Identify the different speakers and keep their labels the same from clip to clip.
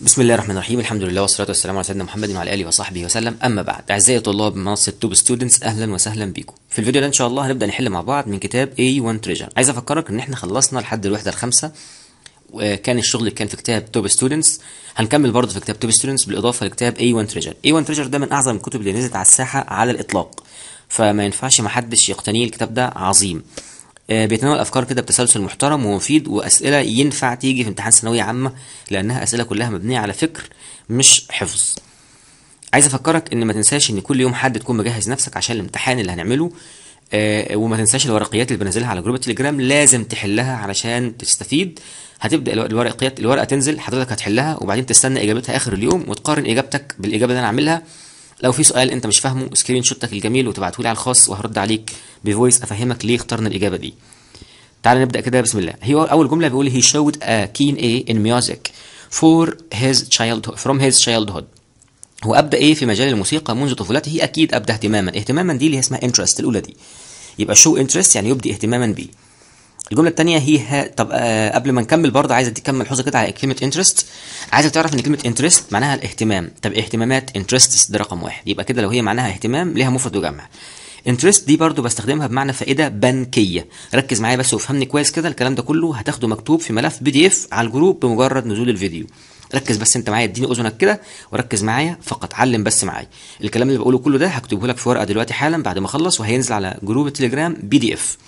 Speaker 1: بسم الله الرحمن الرحيم الحمد لله والصلاة والسلام على سيدنا محمد وعلى آله وصحبه وسلم أما بعد أعزائي طلاب منصة توب ستودنتس أهلا وسهلا بيكم في الفيديو ده إن شاء الله هنبدأ نحل مع بعض من كتاب A1 Treasure عايز أفكرك إن إحنا خلصنا لحد الوحدة الخامسة وكان الشغل اللي كان في كتاب توب ستودنتس هنكمل برضه في كتاب توب ستودنتس بالإضافة لكتاب A1 Treasure A1 Treasure ده من أعظم الكتب اللي نزلت على الساحة على الإطلاق فما ينفعش محدش يقتنيه الكتاب ده عظيم آه، بيتناول افكار كده بتسلسل محترم ومفيد واسئله ينفع تيجي في امتحان ثانويه عامه لانها اسئله كلها مبنيه على فكر مش حفظ عايز افكرك ان ما تنساش ان كل يوم حد تكون مجهز نفسك عشان الامتحان اللي هنعمله آه، وما تنساش الورقيات اللي بنزلها على جروب التليجرام لازم تحلها علشان تستفيد هتبدا الورقيات الورقه تنزل حضرتك هتحلها وبعدين تستنى اجابتها اخر اليوم وتقارن اجابتك بالاجابه اللي انا عاملها لو في سؤال انت مش فاهمه سكرين شوتك الجميل وتبعته لي على الخاص وهرد عليك بفويس افهمك ليه اخترنا الاجابه دي تعال نبدا كده بسم الله هي اول جمله بيقول هي showed a keen A in music for his childhood from his childhood هو ابدا ايه في مجال الموسيقى منذ طفولته اكيد ابدا اهتماما اهتماما دي اللي هي اسمها interest الاولى دي يبقى show interest يعني يبدي اهتماما بيه الجمله الثانيه هي ها طب آه قبل ما نكمل برضه عايز اديك كم ملحوظه كده على كلمه انترست عايزك تعرف ان كلمه انترست معناها الاهتمام طب اهتمامات انترستس ده رقم واحد يبقى كده لو هي معناها اهتمام ليها مفرد وجمع انترست دي برضه بستخدمها بمعنى فائده بنكيه ركز معايا بس وافهمني كويس كده الكلام ده كله هتاخده مكتوب في ملف بي دي اف على الجروب بمجرد نزول الفيديو ركز بس انت معايا اديني اذنك كده وركز معايا فقط علم بس معايا الكلام اللي بقوله كله ده هكتبه لك في ورقه دلوقتي حالا بعد ما اخلص وهينزل على جروب التليجرام بي دي اف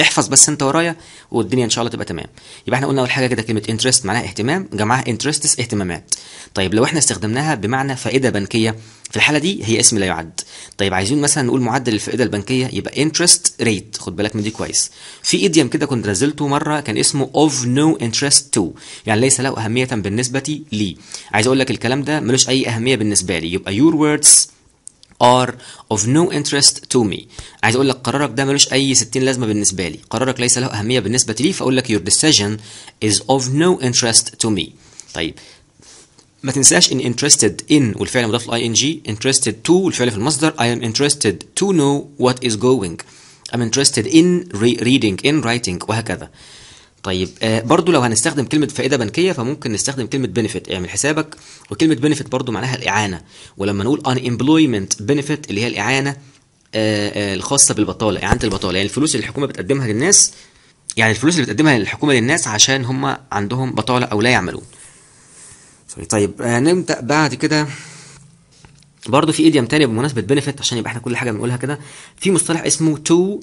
Speaker 1: احفظ بس انت ورايا والدنيا ان شاء الله تبقى تمام يبقى احنا قلنا اول حاجه كده كلمه انترست معناها اهتمام جمعها انترستس اهتمامات طيب لو احنا استخدمناها بمعنى فائده بنكيه في الحاله دي هي اسم لا يعد طيب عايزين مثلا نقول معدل الفائده البنكيه يبقى انترست ريت خد بالك من دي كويس في ايديم كده كنت نزلته مره كان اسمه اوف نو انترست تو يعني ليس له اهميه بالنسبه لي عايز اقول لك الكلام ده ملوش اي اهميه بالنسبه لي يبقى يور ووردز are of no interest to me عايز اقول لك قرارك ده ملوش اي 60 لازمه بالنسبه لي قرارك ليس له اهميه بالنسبه لي فاقول لك your decision is of no interest to me طيب ما تنساش ان interested in والفعل مضاف ل ing interested to والفعل في المصدر I am interested to know what is going I'm interested in re reading in writing وهكذا طيب آه برضو لو هنستخدم كلمه فائده بنكيه فممكن نستخدم كلمه بنفيت يعني اعمل حسابك وكلمه بنفيت برضو معناها الاعانه ولما نقول ان امبلويمنت بنفيت اللي هي الاعانه آه آه الخاصه بالبطاله اعانه البطاله يعني الفلوس اللي الحكومه بتقدمها للناس يعني الفلوس اللي بتقدمها الحكومه للناس عشان هم عندهم بطاله او لا يعملون طيب آه نبدا بعد كده برضه في ايديم تاني بمناسبه بنفيت عشان يبقى احنا كل حاجه بنقولها كده في مصطلح اسمه تو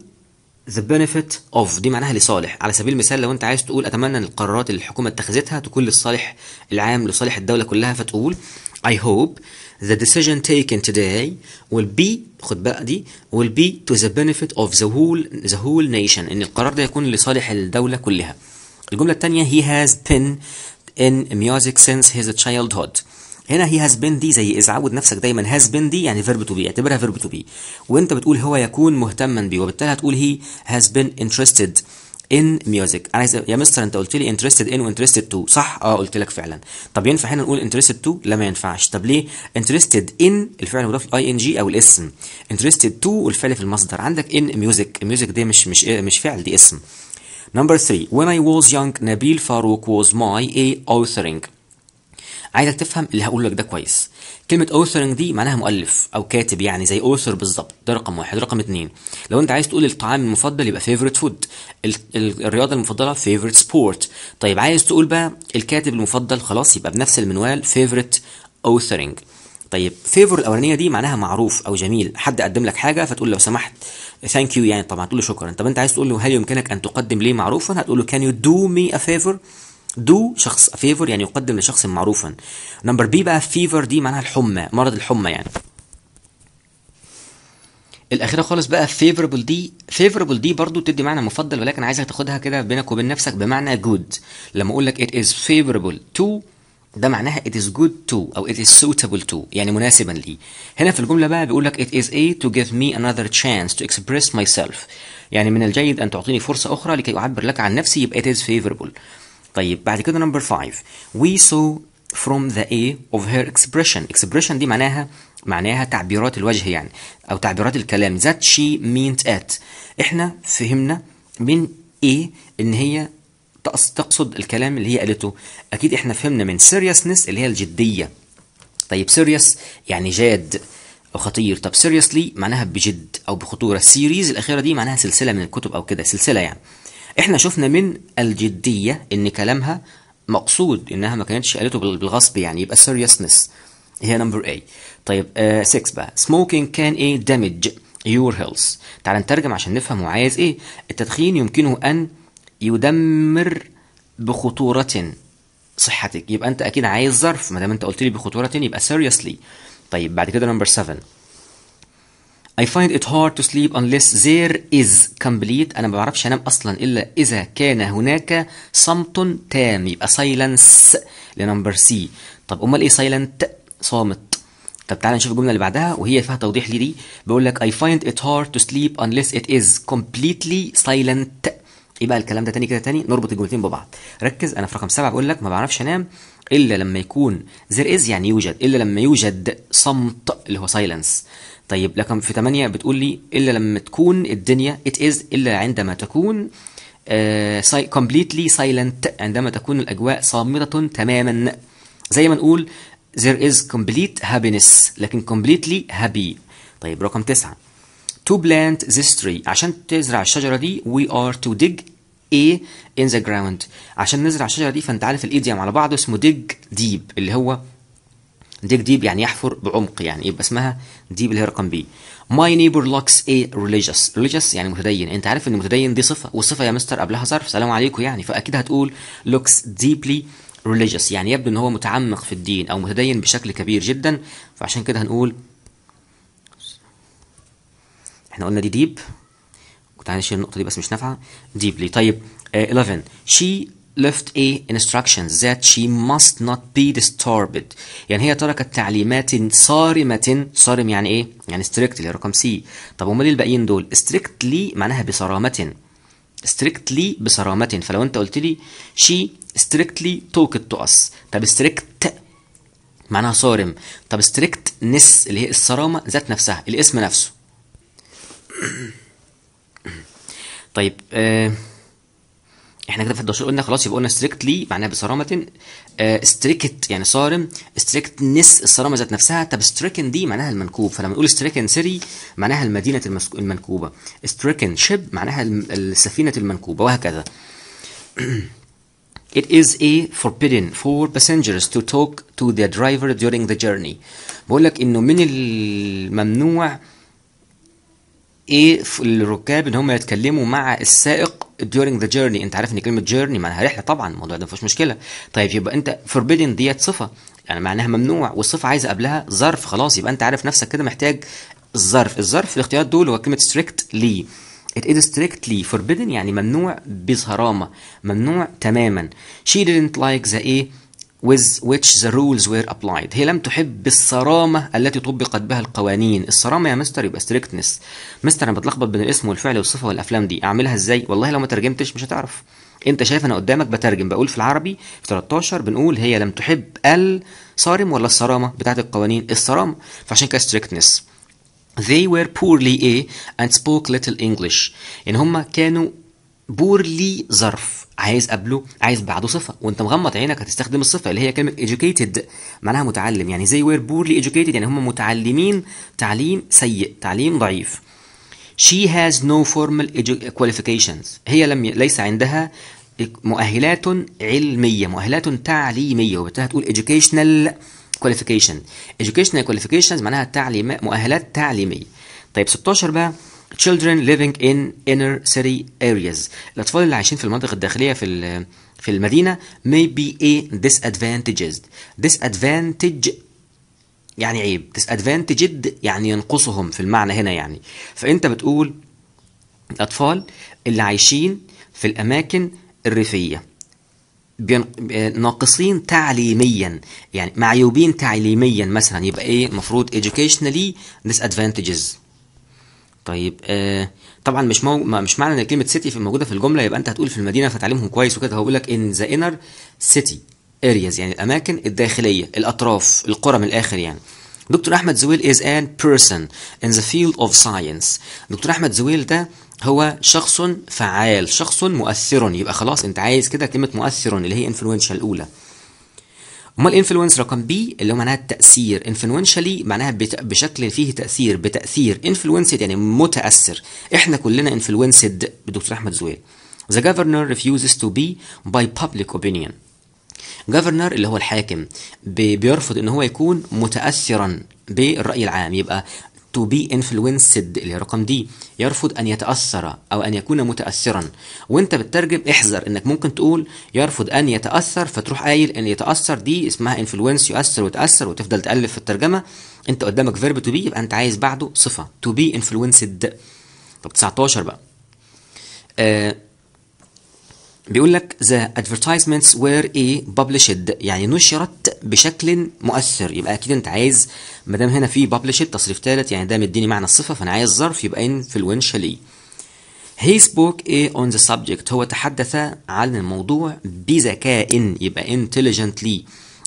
Speaker 1: the benefit of دي معناها لصالح على سبيل المثال لو انت عايز تقول اتمنى ان القرارات اللي الحكومه اتخذتها تكون للصالح العام لصالح الدوله كلها فتقول I hope the decision taken today will be خد بقى دي will be to the benefit of the whole the whole nation ان القرار ده يكون لصالح الدولة كلها الجملة الثانية he has been in music since his childhood هنا هي هاز بين دي زي اذا عود نفسك دايما هاز بين دي يعني فيرب تو بي اعتبرها فيرب تو بي وانت بتقول هو يكون مهتما بي وبالتالي هتقول هي هاز بين انترستد ان ميوزك انا عايز يا مستر انت قلت لي انترستد ان وانترستد تو صح اه قلت لك فعلا طب ينفع هنا نقول انترستد تو لا ما ينفعش طب ليه انترستد ان الفعل مضاف اي ان جي او الاسم انترستد تو والفعل في المصدر عندك ان ميوزك ميوزك دي مش مش مش فعل دي اسم نمبر 3 when i was young نبيل فاروق was my a authoring عايزك تفهم اللي هقوله لك ده كويس كلمه اوثرنج دي معناها مؤلف او كاتب يعني زي اوثر بالظبط ده رقم واحد رقم اتنين لو انت عايز تقول الطعام المفضل يبقى favorite فود الرياضه المفضله favorite سبورت طيب عايز تقول بقى الكاتب المفضل خلاص يبقى بنفس المنوال favorite اوثرنج طيب فيفور الاولانيه دي معناها معروف او جميل حد قدم لك حاجه فتقول لو سمحت ثانك يو يعني طبعا تقول له شكرا طب انت عايز تقول له هل يمكنك ان تقدم لي معروفا هتقول له كان يو دو مي ا فيفور دو شخص فيفور يعني يقدم لشخص معروفا نمبر بي بقى فيفر دي معناها الحمى مرض الحمى يعني الاخيره خالص بقى favorable دي favorable دي برضو بتدي معنى مفضل ولكن عايزك تاخدها كده بينك وبين نفسك بمعنى good لما اقول لك it is favorable to ده معناها it is good to او it is suitable to يعني مناسبا لي هنا في الجمله بقى بيقول لك it is a to give me another chance to express myself يعني من الجيد ان تعطيني فرصه اخرى لكي اعبر لك عن نفسي يبقى it is favorable طيب بعد كده نمبر 5 وي سو فروم ذا اي اوف هير اكسبريشن اكسبريشن دي معناها معناها تعبيرات الوجه يعني او تعبيرات الكلام ذات شي مينت ات احنا فهمنا من ايه ان هي تقصد الكلام اللي هي قالته اكيد احنا فهمنا من سيريسنس اللي هي الجديه طيب سيريس يعني جاد او خطير طب سيريسلي معناها بجد او بخطوره السيريز الاخيره دي معناها سلسله من الكتب او كده سلسله يعني احنا شفنا من الجديه ان كلامها مقصود انها ما كانتش قالته بالغصب يعني يبقى seriousness هي نمبر اي طيب 6 آه بقى smoking كان ايه damage your health تعال نترجم عشان نفهم هو عايز ايه التدخين يمكنه ان يدمر بخطوره صحتك يبقى انت اكيد عايز ظرف ما دام انت قلت لي بخطوره يبقى seriously طيب بعد كده نمبر 7 I find it hard to sleep unless there is complete أنا ما بعرفش أنام أصلا إلا إذا كان هناك صمت تام يبقى silence لنمبر سي طب أمال إيه silent صامت طب تعالى نشوف الجملة اللي بعدها وهي فيها توضيح لي دي بيقول لك I find it hard to sleep unless it is completely silent إيه بقى الكلام ده تاني كده تاني نربط الجملتين ببعض ركز أنا في رقم سبعة بقول لك ما بعرفش أنام إلا لما يكون there is يعني يوجد إلا لما يوجد صمت اللي هو silence طيب لكن في 8 بتقول لي الا لما تكون الدنيا it is الا عندما تكون uh, completely silent عندما تكون الاجواء صامته تماما زي ما نقول there is complete happiness لكن completely happy طيب رقم 9 to plant this tree عشان تزرع الشجره دي we are to dig a in the ground عشان نزرع الشجره دي فانت عارف الايديم على بعضه اسمه dig deep اللي هو ديك ديب يعني يحفر بعمق يعني يبقى اسمها ديب اللي هي رقم بي ماي نيبر لوكس اي ريليجيوس ريليجيوس يعني متدين انت عارف ان متدين دي صفه والصفه يا مستر قبلها ظرف سلام عليكم يعني فاكيد هتقول لوكس ديبلي ريليجيوس يعني يبدو ان هو متعمق في الدين او متدين بشكل كبير جدا فعشان كده هنقول احنا قلنا دي ديب كنت عايز اشيل النقطه دي بس مش نافعه ديبلي طيب 11 آه، شي left a instructions that she must not be disturbed يعني هي تركت تعليمات صارمة صارم يعني ايه؟ يعني strictly رقم سي طب امال إيه الباقيين دول strictly معناها بصرامة strictly بصرامة فلو انت قلت لي she strictly talked to us طب strict معناها صارم طب strictness اللي هي الصرامة ذات نفسها الاسم نفسه طيب آه احنا كده في 11 قلنا خلاص يبقى قلنا ستريكتلي معناها بصرامه ستريكت آه، يعني صارم ستريكتنس الصرامه ذات نفسها طب ستريكن دي معناها المنكوب فلما نقول ستريكن سيري معناها المدينه المنكوبه ستريكن شيب معناها السفينه المنكوبه وهكذا It is a forbidden for passengers to talk to their driver during the journey. بقول لك انه من الممنوع ايه الركاب ان هم يتكلموا مع السائق during the journey انت عارف ان كلمه journey معناها رحله طبعا الموضوع ده فيهوش مشكله طيب يبقى انت forbidden ديت صفه يعني معناها ممنوع والصفه عايزه قبلها ظرف خلاص يبقى انت عارف نفسك كده محتاج الظرف الظرف في الاختيارات دول هو كلمه strictly it is strictly forbidden يعني ممنوع بصرامه ممنوع تماما she didn't like the ايه with which the rules were applied هي لم تحب بالصرامة التي طبقت بها القوانين الصرامة يا مستر يبقى strictness مستر انا بتلخبط بين الاسم والفعل والصفة والافلام دي اعملها ازاي والله لو ما ترجمتش مش هتعرف انت شايف انا قدامك بترجم بقول في العربي في 13 بنقول هي لم تحب الصارم ولا الصرامة بتاعت القوانين الصرامة فعشان كده strictness they were poorly A and spoke little English يعني هما كانوا بور لي ظرف عايز قبله عايز بعده صفه وانت مغمض عينك هتستخدم الصفه اللي هي كلمه educated معناها متعلم يعني زي وير بورلي educated يعني هم متعلمين تعليم سيء تعليم ضعيف she has no formal qualifications هي لم ي... ليس عندها مؤهلات علمية مؤهلات تعليمية وبالتالي هتقول educational qualification educational qualifications معناها تعليم مؤهلات تعليمية طيب 16 بقى children living in inner city areas الأطفال اللي عايشين في المناطق الداخلية في في المدينة may be a disadvantaged disadvantage يعني عيب disadvantaged يعني ينقصهم في المعنى هنا يعني فأنت بتقول الأطفال اللي عايشين في الأماكن الريفية بين... ناقصين تعليميا يعني معيوبين تعليميا مثلا يبقى ايه المفروض educationally disadvantages طيب آه طبعا مش مو... مش معنى ان كلمه سيتي في موجوده في الجمله يبقى انت هتقول في المدينه فتعليمهم كويس وكده هو بيقول لك ان ذا انر سيتي ارياز يعني الاماكن الداخليه الاطراف القرى من الاخر يعني دكتور احمد زويل از ان بيرسون ان ذا فيلد اوف ساينس دكتور احمد زويل ده هو شخص فعال شخص مؤثر يبقى خلاص انت عايز كده كلمه مؤثر اللي هي انفلوينشال الاولى امال انفلونس رقم بي اللي هو معناها التاثير انفلونشالي معناها بشكل فيه تاثير بتاثير انفلونسد يعني متاثر احنا كلنا انفلونسد بدكتور احمد زويل The governor refuses to be by public opinion governor اللي هو الحاكم بيرفض ان هو يكون متاثرا بالراي العام يبقى to be influenced اللي هي رقم دي يرفض أن يتأثر أو أن يكون متأثرا وأنت بتترجم احذر إنك ممكن تقول يرفض أن يتأثر فتروح قايل أن يتأثر دي اسمها influence يؤثر وتأثر وتفضل تألف في الترجمة أنت قدامك verb to be يبقى أنت عايز بعده صفة to be influenced طب 19 بقى آه بيقول لك the advertisements were a published يعني نشرت بشكل مؤثر يبقى اكيد انت عايز ما دام هنا في published تصريف ثالث يعني ده مديني معنى الصفه فانا عايز ظرف يبقى influentially he spoke a on the subject هو تحدث عن الموضوع بذكاء يبقى intelligently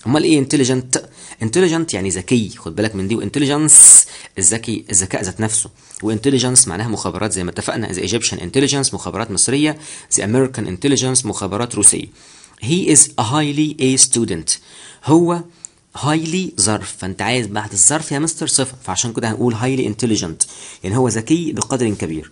Speaker 1: امال ايه intelligent انتليجنت يعني ذكي خد بالك من دي وانتليجنس الذكي الذكاء ذات نفسه وانتليجنس معناها مخابرات زي ما اتفقنا ذا ايجيبشن انتليجنس مخابرات مصريه زي امريكان انتليجنس مخابرات روسيه هي از هايلي اي ستودنت هو هايلي ظرف فانت عايز بعد الظرف يا مستر صفه فعشان كده هنقول هايلي انتليجنت يعني هو ذكي بقدر كبير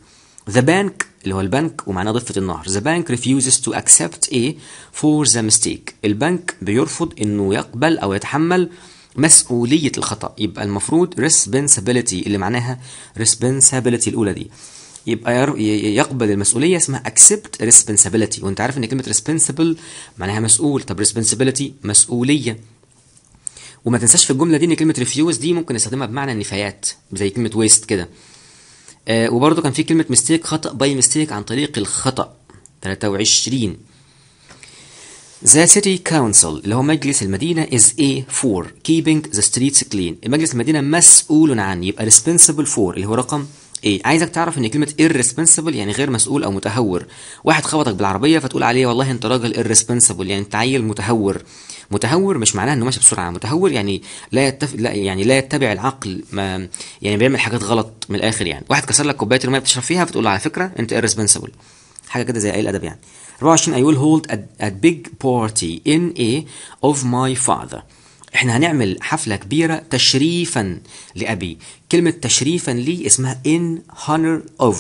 Speaker 1: The bank اللي هو البنك ومعناه ضفة النهر The bank refuses to accept A for the mistake البنك بيرفض انه يقبل او يتحمل مسؤوليه الخطا يبقى المفروض responsibility اللي معناها responsibility الاولى دي يبقى يقبل المسؤوليه اسمها accept responsibility وانت عارف ان كلمه responsible معناها مسؤول طب responsibility مسؤوليه وما تنساش في الجمله دي ان كلمه ريفيوز دي ممكن نستخدمها بمعنى النفايات زي كلمه ويست كده آه وبرضه كان في كلمه mistake خطا باي mistake عن طريق الخطا 23 The city council اللي هو مجلس المدينة is a for keeping the streets clean مجلس المدينة مسؤول عن يبقى responsible for اللي هو رقم ايه عايزك تعرف ان كلمه irresponsible يعني غير مسؤول او متهور واحد خبطك بالعربيه فتقول عليه والله انت راجل irresponsible يعني انت عيل متهور متهور مش معناه انه ماشي بسرعه متهور يعني لا يتف... لا يعني لا يتبع العقل ما يعني بيعمل حاجات غلط من الاخر يعني واحد كسر لك كوبايه الميه بتشرب فيها فتقول له على فكره انت irresponsible حاجه كده زي اي الادب يعني 24 I will hold a, a big party in a of my father احنا هنعمل حفله كبيره تشريفا لابي كلمه تشريفا لي اسمها in honor of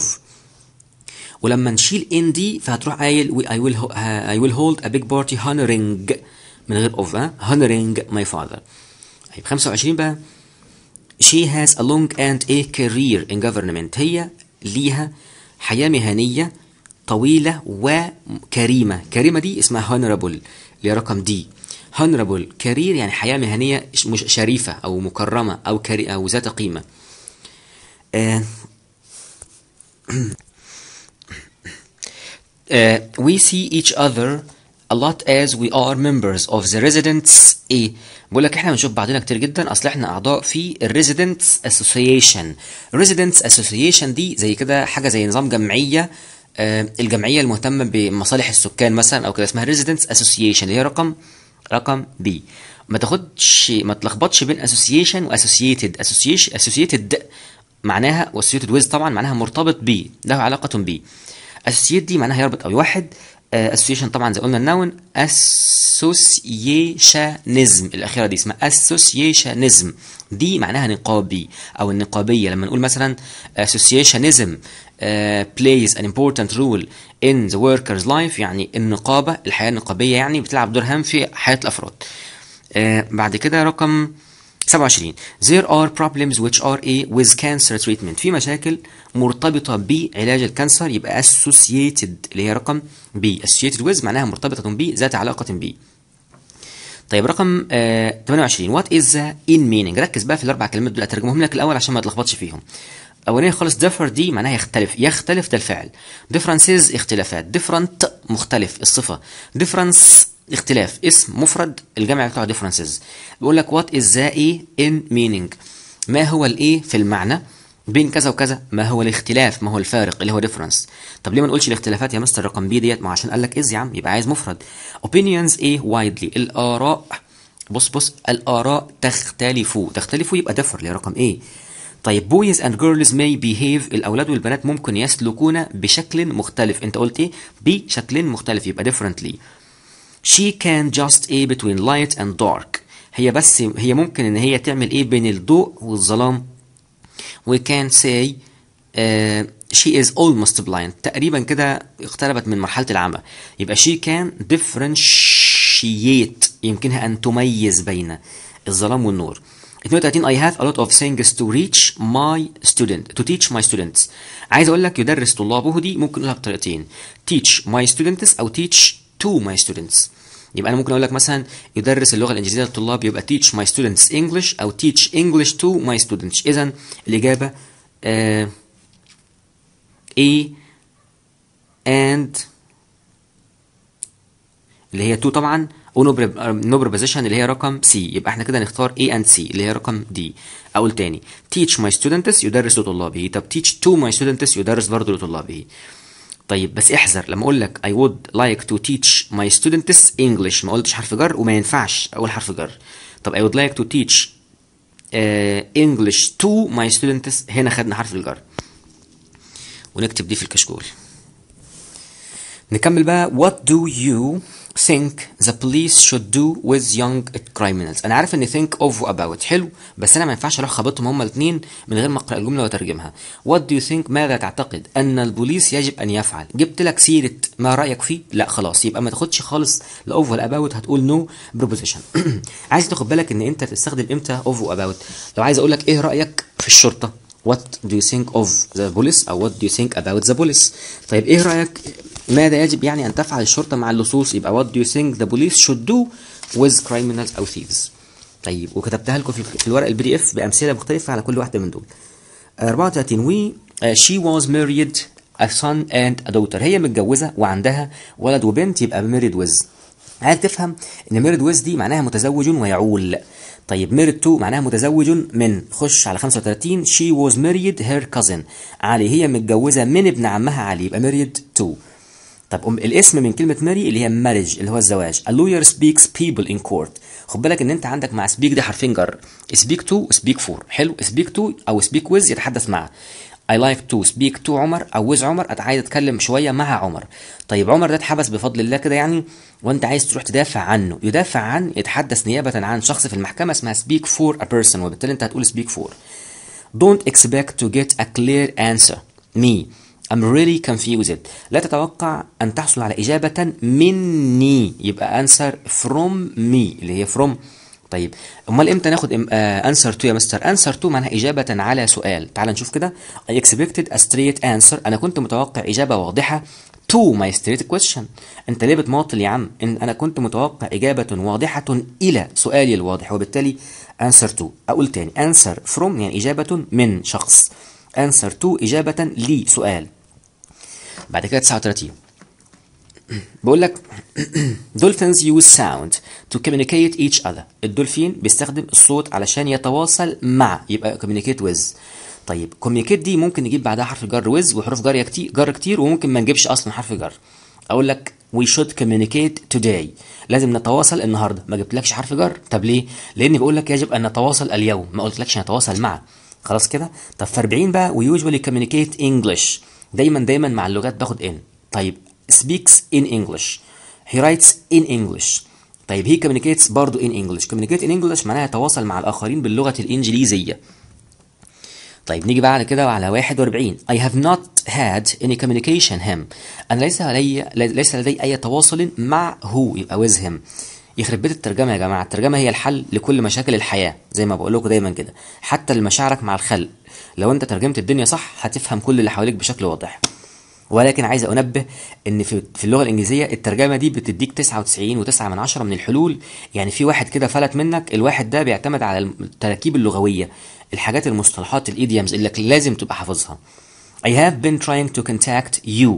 Speaker 1: ولما نشيل in دي فهتروح قايل I will I will hold a big party honoring من غير of ها honoring my father طيب 25 بقى she has a long and a career in government هي ليها حياه مهنيه طويلة وكريمة كريمة دي اسمها هونرابل اللي رقم دي هونرابل كارير يعني حياة مهنية مش شريفة أو مكرمة أو كري أو ذات قيمة آه uh, we see each other a lot as we are members of the residents ايه بقول لك احنا بنشوف بعضنا كتير جدا اصل احنا اعضاء في الريزيدنتس اسوسيشن الريزيدنتس اسوسيشن دي زي كده حاجه زي نظام جمعيه آه، الجمعيه المهتمه بمصالح السكان مثلا او كده اسمها ريزيدنس اسوسيشن اللي هي رقم رقم بي ما تاخدش ما تلخبطش بين اسوسيشن واسوسييتد اسوسيشن اسوسييتد معناها واسوسييتد ويز طبعا معناها مرتبط بيه له علاقه بيه اسوسييت دي معناها يربط او يوحد اسوسيشن آه، طبعا زي قلنا النون اسوسيشنزم الاخيره دي اسمها اسوسيشنزم دي معناها نقابي او النقابيه لما نقول مثلا اسوسيشنزم آه، plays an important role in the worker's life يعني النقابه الحياه النقابيه يعني بتلعب دور هام في حياه الافراد آه، بعد كده رقم 27 there are problems which are a with cancer treatment في مشاكل مرتبطة بعلاج الكانسر يبقى associated اللي هي رقم B associated with معناها مرتبطة ب ذات علاقة ب طيب رقم آه 28 What is the in meaning ركز بقى في الاربع كلمات دول اترجمهم لك الاول عشان ما تلخبطش فيهم اولانيه خالص differ دي معناها يختلف يختلف ده الفعل differences اختلافات different مختلف الصفه difference اختلاف اسم مفرد الجمع بتاعه differences بيقول لك وات از ذا ايه ان مينينج ما هو الايه e في المعنى بين كذا وكذا ما هو الاختلاف ما هو الفارق اللي هو ديفرنس طب ليه ما نقولش الاختلافات يا مستر رقم بي ديت ما عشان قال لك از يا عم يبقى عايز مفرد opinions ايه e وايدلي الاراء بص بص الاراء تختلف تختلف يبقى ديفر اللي رقم ايه طيب بويز اند جيرلز ماي بيهيف الاولاد والبنات ممكن يسلكون بشكل مختلف انت قلت ايه بشكل مختلف يبقى differently she can just a between light and dark هي بس هي ممكن ان هي تعمل ايه بين الضوء والظلام we can say uh, she is almost blind تقريبا كده اقتربت من مرحلة العمى يبقى she can differentiate يمكنها أن تميز بين الظلام والنور 32 I have a lot of things to reach my student to teach my students عايز اقول لك يدرس طلابه دي ممكن نقولها بطريقتين teach my students او teach to my students يبقى انا ممكن اقول لك مثلا يدرس اللغه الانجليزيه للطلاب يبقى teach my students English او teach English to my students اذا الاجابه آه A and اللي هي 2 طبعا ونوبر بوزيشن اللي هي رقم سي يبقى احنا كده نختار A and C اللي هي رقم دي اقول تاني teach my students يدرس لطلابه طب teach to my students يدرس برضه لطلابه طيب بس احذر لما اقول لك I would like to teach my students English ما قلتش حرف جر وما ينفعش اقول حرف جر طب I would like to teach uh, English to my students هنا خدنا حرف الجر ونكتب دي في الكشكول نكمل بقى what do you think the police should do with young criminals انا عارف ان think of about حلو بس انا ما ينفعش اروح خبطهم هما الاثنين من غير ما اقرا الجمله واترجمها what do you think ماذا تعتقد ان البوليس يجب ان يفعل جبت لك سيره ما رايك فيه لا خلاص يبقى ما تاخدش خالص الاوف والاباوت هتقول نو no proposition عايز تاخد بالك ان انت تستخدم امتى اوف واباوت لو عايز اقول لك ايه رايك في الشرطه What do you think of the police أو what do you think about the police طيب إيه رأيك ماذا يجب يعني أن تفعل الشرطة مع اللصوص يبقى what do you think the police should do with criminals أو thieves طيب وكتبتها لكم في الورق البي دي اف بأمثلة مختلفة على كل واحدة من دول 34 آه، وي آه، she was married a son and a daughter هي متجوزة وعندها ولد وبنت يبقى ميريد ويز عايز تفهم ان ميريد ويز دي معناها متزوج ويعول طيب ميريد تو معناها متزوج من خش على 35 she was married her cousin علي هي متجوزة من ابن عمها علي يبقى ميريد تو طب الاسم من كلمه ماري اللي هي مارج اللي هو الزواج a lawyer speaks people in court خد بالك ان انت عندك مع speak ده حرفين جر speak to speak for حلو speak to او speak with يتحدث مع I like to speak to عمر او with عمر عايز اتكلم شويه مع عمر طيب عمر ده اتحبس بفضل الله كده يعني وانت عايز تروح تدافع عنه يدافع عن يتحدث نيابه عن شخص في المحكمه اسمها speak for a person وبالتالي انت هتقول speak for don't expect to get a clear answer me I'm really confused لا تتوقع أن تحصل على إجابة مني يبقى answer from me اللي هي from طيب امال امتى ناخد انسر تو آه، يا مستر انسر تو معناها اجابه على سؤال تعال نشوف كده I expected a straight answer انا كنت متوقع اجابه واضحه to my straight question انت ليه بتماطل يا عم ان انا كنت متوقع اجابه واضحه الى سؤالي الواضح وبالتالي انسر تو اقول تاني انسر from يعني اجابه من شخص انسر تو اجابه لسؤال بعد كده 39 بقول لك دولفينز يوز ساوند تو كوميونيكيت ايتش اذر الدولفين بيستخدم الصوت علشان يتواصل مع يبقى كوميونيكيت ويز طيب كوميونيكيت دي ممكن نجيب بعدها حرف جر ويز وحروف جر كتير جر كتير وممكن ما نجيبش اصلا حرف جر اقول لك وي شود كوميونيكيت توداي لازم نتواصل النهارده ما جبتلكش حرف جر طب ليه لان بقول لك يجب ان نتواصل اليوم ما قلتلكش نتواصل مع خلاص كده طب في 40 بقى ويوجوالي كوميونيكيت انجلش دايما دايما مع اللغات باخد ان طيب speaks in English he writes in English طيب هي communicates برضو in English communicate in English معناها يتواصل مع الآخرين باللغة الإنجليزية طيب نيجي بقى على كده على 41 I have not had any communication him أنا ليس لدي ليس لدي أي تواصل مع هو يبقى with him يخرب بيت الترجمه يا جماعه الترجمه هي الحل لكل مشاكل الحياه زي ما بقول لكم دايما كده حتى لمشاعرك مع الخلق لو انت ترجمت الدنيا صح هتفهم كل اللي حواليك بشكل واضح ولكن عايز انبه ان في في اللغه الانجليزيه الترجمه دي بتديك 99.9 و9 من من الحلول يعني في واحد كده فلت منك الواحد ده بيعتمد على التراكيب اللغويه الحاجات المصطلحات الايديومز اللي لازم تبقى حافظها I have been trying to contact you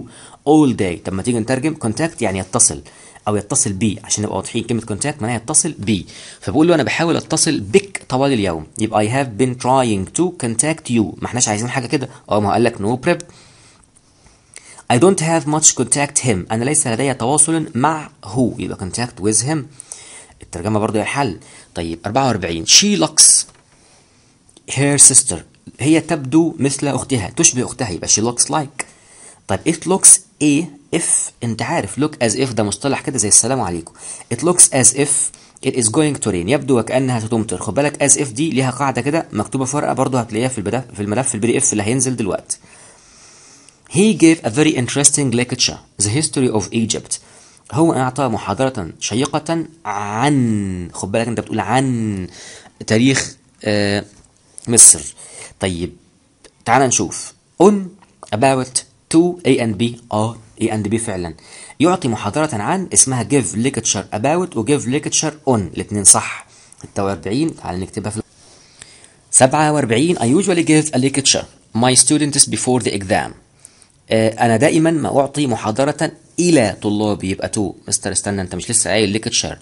Speaker 1: all day طب ما تيجي نترجم contact يعني يتصل او يتصل بي عشان نبقى واضحين كلمه كونتاكت معناها يتصل بي فبقول له انا بحاول اتصل بك طوال اليوم يبقى اي هاف بين تراينج تو كونتاكت يو ما احناش عايزين حاجه كده اه ما قال لك نو بريب I don't have much contact him أنا ليس لدي تواصل مع هو يبقى contact with him الترجمة برضو هي الحل طيب 44 she looks her sister هي تبدو مثل أختها تشبه أختها يبقى she looks like طيب it looks ايه if انت عارف look as if ده مصطلح كده زي السلام عليكم it looks as if it is going to rain يبدو وكانها ستمطر خد بالك as if دي ليها قاعده كده مكتوبه في ورقه برضه هتلاقيها في البدا في الملف البي دي اف اللي هينزل دلوقتي he gave a very interesting lecture the history of Egypt هو اعطى محاضره شيقه عن خد بالك انت بتقول عن تاريخ آه مصر طيب تعال نشوف on about two A and B are اي اند بي فعلا يعطي محاضرة عن اسمها جيف ليكتشر اباوت وجيف ليكتشر اون الاثنين صح 46 تعالى نكتبها في 47 اي يوجوالي جيف ا ليكتشر ماي ستودنتس بيفور ذا اكزام انا دائما ما اعطي محاضرة الى طلابي يبقى تو مستر استنى انت مش لسه قايل ليكتشر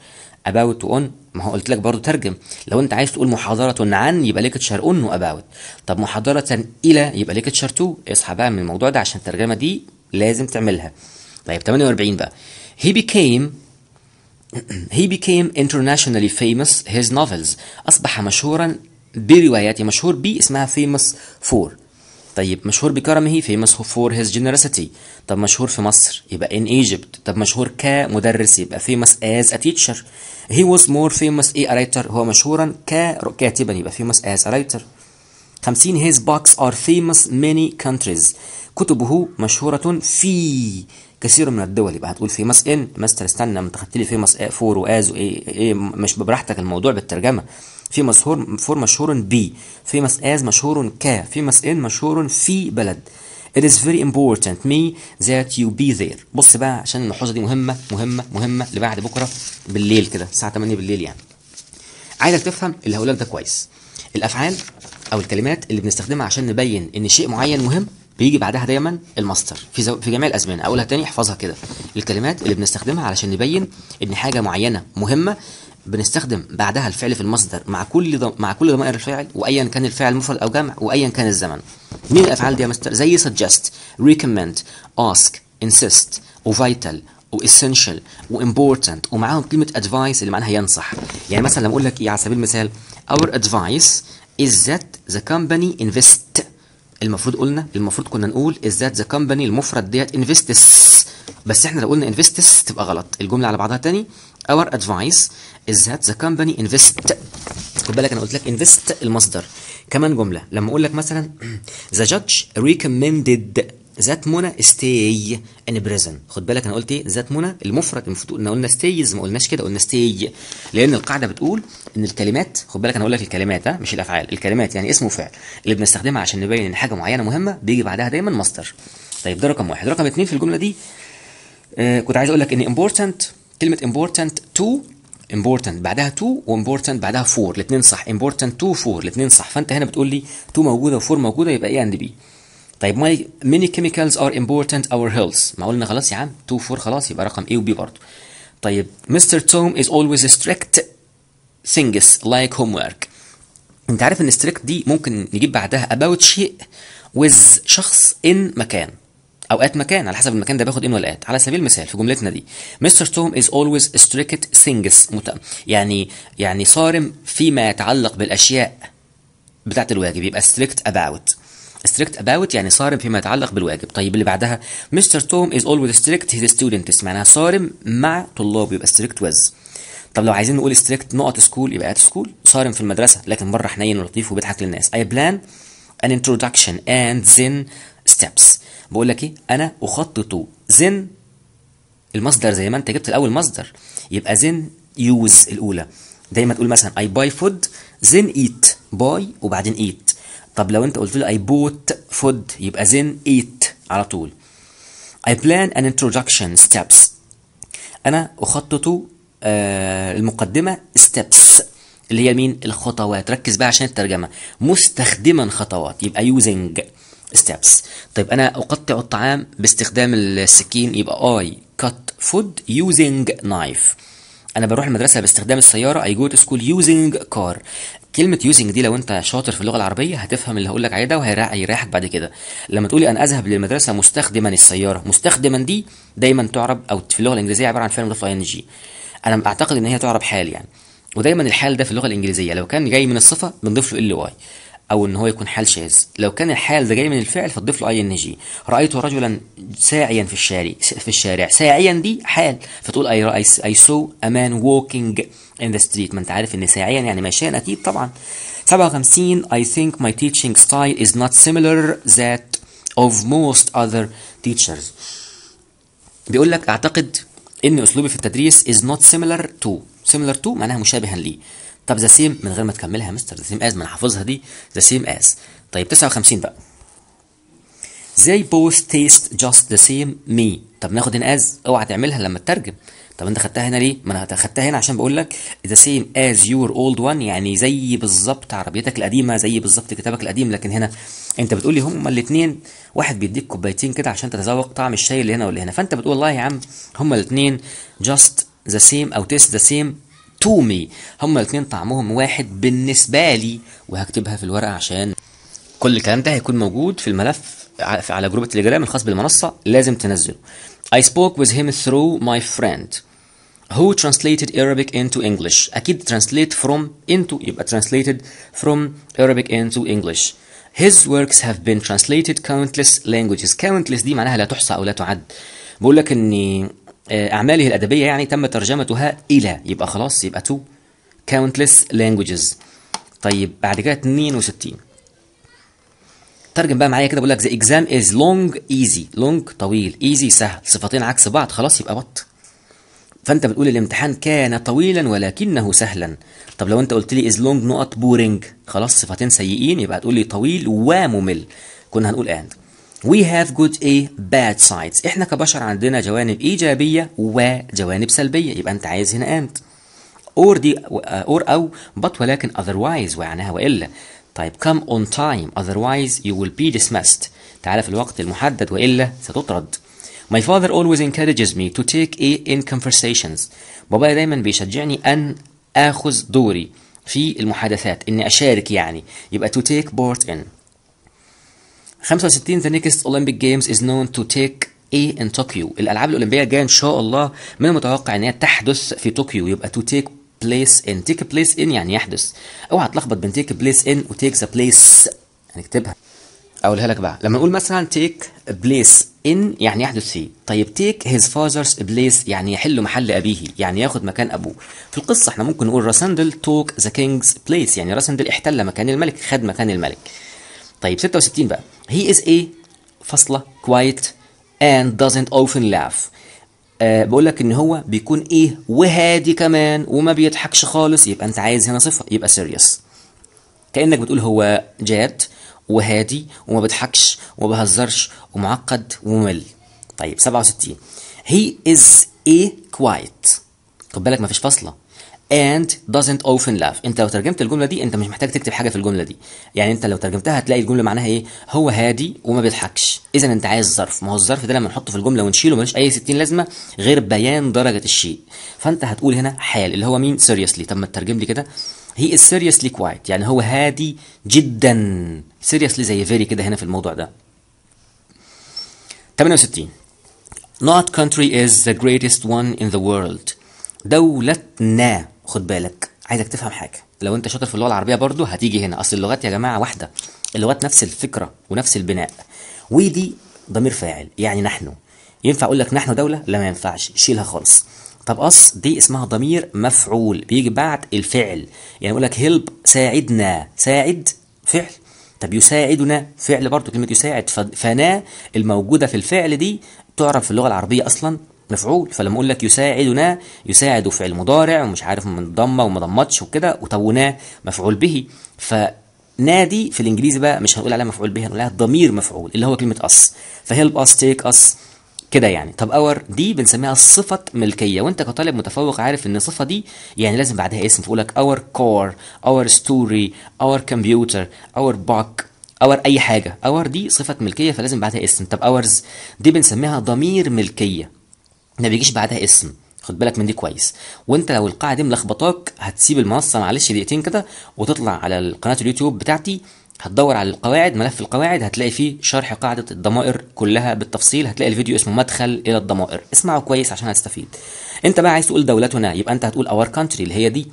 Speaker 1: اباوت اون ما هو قلت لك برضه ترجم لو انت عايز تقول محاضرة عن يبقى ليكتشر اون واباوت طب محاضرة الى يبقى ليكتشر تو اصحى بقى من الموضوع ده عشان الترجمة دي لازم تعملها طيب 48 بقى he became he became internationally famous his novels أصبح مشهورا برواياته مشهور بي اسمها famous for طيب مشهور بكرمه famous for his generosity طب مشهور في مصر يبقى in Egypt طب مشهور كمدرس يبقى famous as a teacher he was more famous a writer هو مشهورا ككاتبا يبقى famous as a writer 50 his books are famous many countries كتبه مشهورة في كثير من الدول يبقى هتقول فيمس ان ماستر استنى ما انت خدت لي فيمس إيه، فور واز وايه إيه،, ايه مش براحتك الموضوع بالترجمه في مشهور فور مشهور بي فيمس از مشهور ك فيمس ان مشهور في بلد It is very important me that you be there بص بقى عشان الملحوظه دي مهمه مهمه مهمه لبعد بكره بالليل كده الساعه 8 بالليل يعني عايزك تفهم اللي هقوله ده كويس الافعال او الكلمات اللي بنستخدمها عشان نبين ان شيء معين مهم بيجي بعدها دايما الماستر في زو... في جميع الازمنه اقولها تاني احفظها كده الكلمات اللي بنستخدمها علشان نبين ان حاجه معينه مهمه بنستخدم بعدها الفعل في المصدر مع كل مع كل ضمائر الفعل وايا كان الفعل مفرد او جمع وايا كان الزمن مين الافعال دي يا مستر زي suggest recommend ask insist وvital واسينشال وامبورتنت ومعاهم كلمه ادفايس اللي معناها ينصح يعني مثلا لما اقول لك ايه على سبيل المثال اور ادفايس is that the company invest المفروض قلنا المفروض كنا نقول از ذا the المفرد ديت انفستس بس احنا لو قلنا انفستس تبقى غلط الجمله على بعضها تاني our advice is that the company invest خد بالك انا قلت لك انفست المصدر كمان جمله لما اقول لك مثلا the judge recommended ذات منى ستي ان بريزن خد بالك انا قلت ايه ذات منى المفرد المفروض قلنا قلنا ستيز ما قلناش كده قلنا ستي لان القاعده بتقول ان الكلمات خد بالك انا هقول لك الكلمات ها مش الافعال الكلمات يعني اسم وفعل اللي بنستخدمها عشان نبين ان حاجه معينه مهمه بيجي بعدها دايما مصدر طيب ده رقم واحد رقم اثنين في الجمله دي آه كنت عايز اقول لك ان امبورتنت كلمه امبورتنت تو important بعدها تو وامبورتنت بعدها فور الاثنين صح important تو فور الاثنين صح فانت هنا بتقول لي تو موجوده وفور موجوده يبقى ايه اند بي طيب ماي ميني كيميكالز ار امبورتنت اور هيلث ما قلنا خلاص يا عم 2 4 خلاص يبقى رقم A وB برضه طيب مستر توم از اولويز ستريكت لايك هوم ورك انت عارف ان ستريكت دي ممكن نجيب بعدها اباوت شيء ويز شخص ان مكان او مكان على حسب المكان ده باخد ايه ولا ات على سبيل المثال في جملتنا دي مستر توم از اولويز ستريكت ثينجز يعني يعني صارم فيما يتعلق بالاشياء بتاعت الواجب يبقى ستريكت اباوت strict about يعني صارم فيما يتعلق بالواجب طيب اللي بعدها مستر توم از always strict his students معناها صارم مع طلابه يبقى strict with طب لو عايزين نقول strict نقط سكول يبقى at school صارم في المدرسة لكن بره حنين ولطيف وبيضحك للناس I plan an introduction and then steps بقول لك ايه انا اخطط then المصدر زي ما انت جبت الاول مصدر يبقى then use الاولى دايما تقول مثلا I buy food then eat buy وبعدين eat طب لو انت قلت له I bought food يبقى then eat على طول I plan an introduction steps انا اخطط آه المقدمه steps اللي هي مين الخطوات ركز بقى عشان الترجمه مستخدما خطوات يبقى using steps طيب انا اقطع الطعام باستخدام السكين يبقى I cut food using knife انا بروح المدرسه باستخدام السياره I go to school using car كلمة يوزنج دي لو انت شاطر في اللغة العربية هتفهم اللي هقول لك عليه ده وهيريحك بعد كده لما تقولي انا اذهب للمدرسة مستخدما السيارة مستخدما دي دايما تعرب او في اللغة الانجليزية عبارة عن فعل مضاف ان جي انا اعتقد ان هي تعرب حال يعني ودايما الحال ده في اللغة الانجليزية لو كان جاي من الصفة بنضيف له ال واي او ان هو يكون حال شاذ لو كان الحال ده جاي من الفعل فتضيف له اي ان جي رايت رجلا ساعيا في الشارع في الشارع ساعيا دي حال فتقول اي اي سو امان ووكينج in the street ما انت عارف ان ساعيا يعني ماشيا اكيد طبعا 57 I think my teaching style is not similar that of most other teachers بيقول لك اعتقد ان اسلوبي في التدريس is not similar to similar to معناها مشابها ليه طب ذا سيم من غير ما تكملها يا مستر ذا سيم از ما انا حافظها دي ذا سيم از طيب 59 بقى they both taste just the same me طب ناخد ان as اوعى تعملها لما تترجم طب انت خدتها هنا ليه؟ ما انا خدتها هنا عشان بقول لك ذا سيم از يور اولد وان يعني زي بالظبط عربيتك القديمه زي بالظبط كتابك القديم لكن هنا انت بتقول لي هما الاثنين واحد بيديك كوبايتين كده عشان تتذوق طعم الشاي اللي هنا واللي هنا فانت بتقول والله يا عم هما الاثنين جاست ذا سيم او تيست ذا سيم تو مي هما الاثنين طعمهم واحد بالنسبه لي وهكتبها في الورقه عشان كل الكلام ده هيكون موجود في الملف على جروب التليجرام الخاص بالمنصه لازم تنزله I spoke with him through my friend who translated Arabic into English اكيد translate from into يبقى translated from Arabic into English His works have been translated countless languages countless دي معناها لا تحصى أو لا تعد بقول لك أن أعماله الأدبية يعني تم ترجمتها إلى يبقى خلاص يبقى to countless languages طيب بعد كده 62 ترجم بقى معايا كده بقول لك the exam is long easy long طويل easy سهل صفتين عكس بعض خلاص يبقى بط فانت بتقول الامتحان كان طويلا ولكنه سهلا طب لو انت قلت لي is long not boring خلاص صفتين سيئين يبقى هتقول لي طويل وممل كنا هنقول and we have good a bad sides احنا كبشر عندنا جوانب ايجابيه وجوانب سلبيه يبقى انت عايز هنا and or دي or او but ولكن otherwise ومعناها والا طيب come on time otherwise you will be dismissed تعالى في الوقت المحدد وإلا ستطرد My father always encourages me to take a in conversations بابايا دايما بيشجعني أن آخذ دوري في المحادثات إني أشارك يعني يبقى to take part in 65 The next Olympic Games is known to take A in Tokyo الألعاب الأولمبية الجاية إن شاء الله من المتوقع إن هي تحدث في طوكيو يبقى to take بليس ان تيك بليس ان يعني يحدث اوعى تلخبط بين تيك بليس ان وتيك ذا بليس هنكتبها اقولها لك بقى لما نقول مثلا تيك بليس ان يعني يحدث فيه طيب تيك هيز فاذرز بليس يعني يحل محل ابيه يعني ياخد مكان ابوه في القصه احنا ممكن نقول راسندل توك ذا كينجز بليس يعني راسندل احتل مكان الملك خد مكان الملك طيب 66 بقى هي از ايه فاصله كوايت and doesn't often laugh آه بقول لك ان هو بيكون ايه وهادي كمان وما بيضحكش خالص يبقى انت عايز هنا صفه يبقى سيريس كانك بتقول هو جاد وهادي وما بيضحكش وما بيهزرش ومعقد وممل طيب 67 هي از ايه كوايت خد بالك ما فيش فاصله and doesn't often laugh انت لو ترجمت الجمله دي انت مش محتاج تكتب حاجه في الجمله دي يعني انت لو ترجمتها هتلاقي الجمله معناها ايه هو هادي وما بيضحكش اذا انت عايز ظرف ما هو الظرف ده لما نحطه في الجمله ونشيله ملوش اي 60 لازمه غير بيان درجه الشيء فانت هتقول هنا حال اللي هو مين سيريسلي طب ما تترجم لي كده هي از سيريسلي كوايت يعني هو هادي جدا سيريسلي زي فيري كده هنا في الموضوع ده 68 Not country is the greatest one in the world دولتنا خد بالك عايزك تفهم حاجه لو انت شاطر في اللغه العربيه برضو هتيجي هنا اصل اللغات يا جماعه واحده اللغات نفس الفكره ونفس البناء ودي ضمير فاعل يعني نحن ينفع اقول لك نحن دوله لا ما ينفعش شيلها خالص طب اص دي اسمها ضمير مفعول بيجي بعد الفعل يعني يقول لك هيلب ساعدنا ساعد فعل طب يساعدنا فعل برضه كلمه يساعد فنا الموجوده في الفعل دي تعرف في اللغه العربيه اصلا مفعول فلما اقول لك يساعدنا يساعد فعل مضارع ومش عارف من ضمه وما ضمتش وكده وتونا مفعول به فنادي في الانجليزي بقى مش هنقول عليها مفعول به هنقول عليها ضمير مفعول اللي هو كلمه اس فهيلب اس تيك اس كده يعني طب اور دي بنسميها صفة ملكية وانت كطالب متفوق عارف ان الصفة دي يعني لازم بعدها اسم لك اور كور اور ستوري اور كمبيوتر اور باك اور اي حاجة اور دي صفة ملكية فلازم بعدها اسم طب اورز دي بنسميها ضمير ملكية ما بيجيش بعدها اسم خد بالك من دي كويس وانت لو القاعده دي ملخبطاك هتسيب المنصه معلش دقيقتين كده وتطلع على قناه اليوتيوب بتاعتي هتدور على القواعد ملف القواعد هتلاقي فيه شرح قاعده الضمائر كلها بالتفصيل هتلاقي الفيديو اسمه مدخل الى الضمائر اسمعه كويس عشان هتستفيد انت بقى عايز تقول دولتنا يبقى انت هتقول اور كانتري اللي هي دي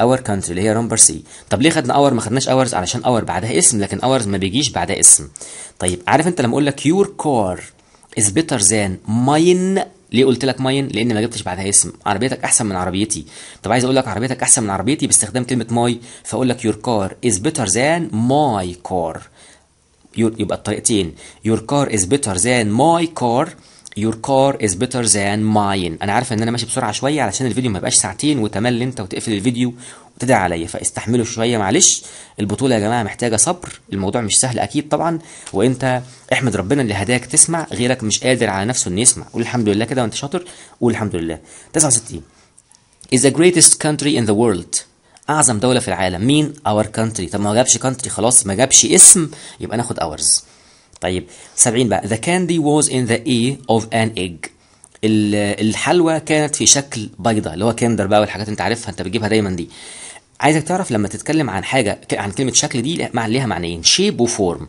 Speaker 1: اور كانتري اللي هي نمبر سي طب ليه خدنا اور ما خدناش اورز علشان اور بعدها اسم لكن اورز ما بيجيش بعدها اسم طيب عارف انت لما اقول لك يور كار از بيتر ذان ماين ليه قلت لك ماين لان ما جبتش بعدها اسم عربيتك احسن من عربيتي طب عايز اقول لك عربيتك احسن من عربيتي باستخدام كلمه ماي فاقول لك يور كار از بيتر ذان ماي كار يبقى الطريقتين يور كار از بيتر ذان ماي كار your car is better than mine انا عارف ان انا ماشي بسرعه شويه علشان الفيديو ما يبقاش ساعتين وتمل انت وتقفل الفيديو وتدعي عليا فاستحملوا شويه معلش البطوله يا جماعه محتاجه صبر الموضوع مش سهل اكيد طبعا وانت احمد ربنا اللي هداك تسمع غيرك مش قادر على نفسه انه يسمع قول الحمد لله كده وانت شاطر قول الحمد لله 69 is the greatest country in the world اعظم دوله في العالم مين اور country طب ما جابش country خلاص ما جابش اسم يبقى ناخد ours طيب 70 بقى the candy was in the E of an egg الحلوى كانت في شكل بيضه اللي هو كندر بقى والحاجات انت عارفها انت بتجيبها دايما دي عايزك تعرف لما تتكلم عن حاجه عن كلمه شكل دي مع ليها معنيين شيب وفورم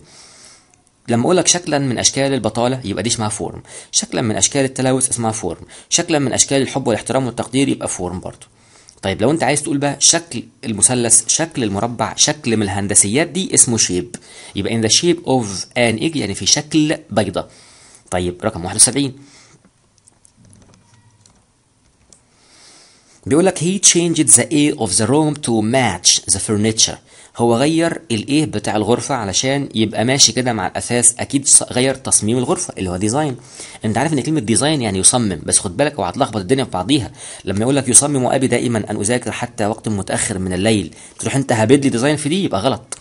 Speaker 1: لما اقول لك شكلا من اشكال البطاله يبقى دي اسمها فورم شكلا من اشكال التلوث اسمها فورم شكلا من اشكال الحب والاحترام والتقدير يبقى فورم برضه طيب لو انت عايز تقول بقى شكل المثلث شكل المربع شكل من الهندسيات دي اسمه شيب يبقى ان ذا شيب اوف ان ايج يعني في شكل بيضه طيب رقم 71 بيقول لك he changed the A of the room to match the furniture هو غير الايه بتاع الغرفه علشان يبقى ماشي كده مع الاساس اكيد غير تصميم الغرفه اللي هو ديزاين انت عارف ان كلمه ديزاين يعني يصمم بس خد بالك وهتلخبط الدنيا في بعضيها لما يقول لك يصمم وابي دائما ان اذاكر حتى وقت متاخر من الليل تروح انت هبد لي ديزاين في دي يبقى غلط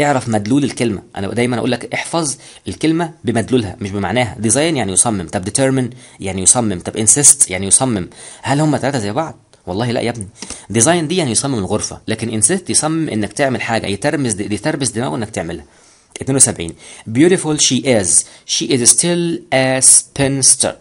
Speaker 1: اعرف مدلول الكلمه انا دايما اقول لك احفظ الكلمه بمدلولها مش بمعناها ديزاين يعني يصمم طب ديترمن يعني يصمم طب انسيست يعني يصمم هل هم ثلاثه زي بعض والله لا يا ابني ديزاين دي يعني يصمم الغرفه لكن انسيت يصمم انك تعمل حاجه يترمز يتربس دماغه انك تعملها 72 beautiful she is she is still a spinster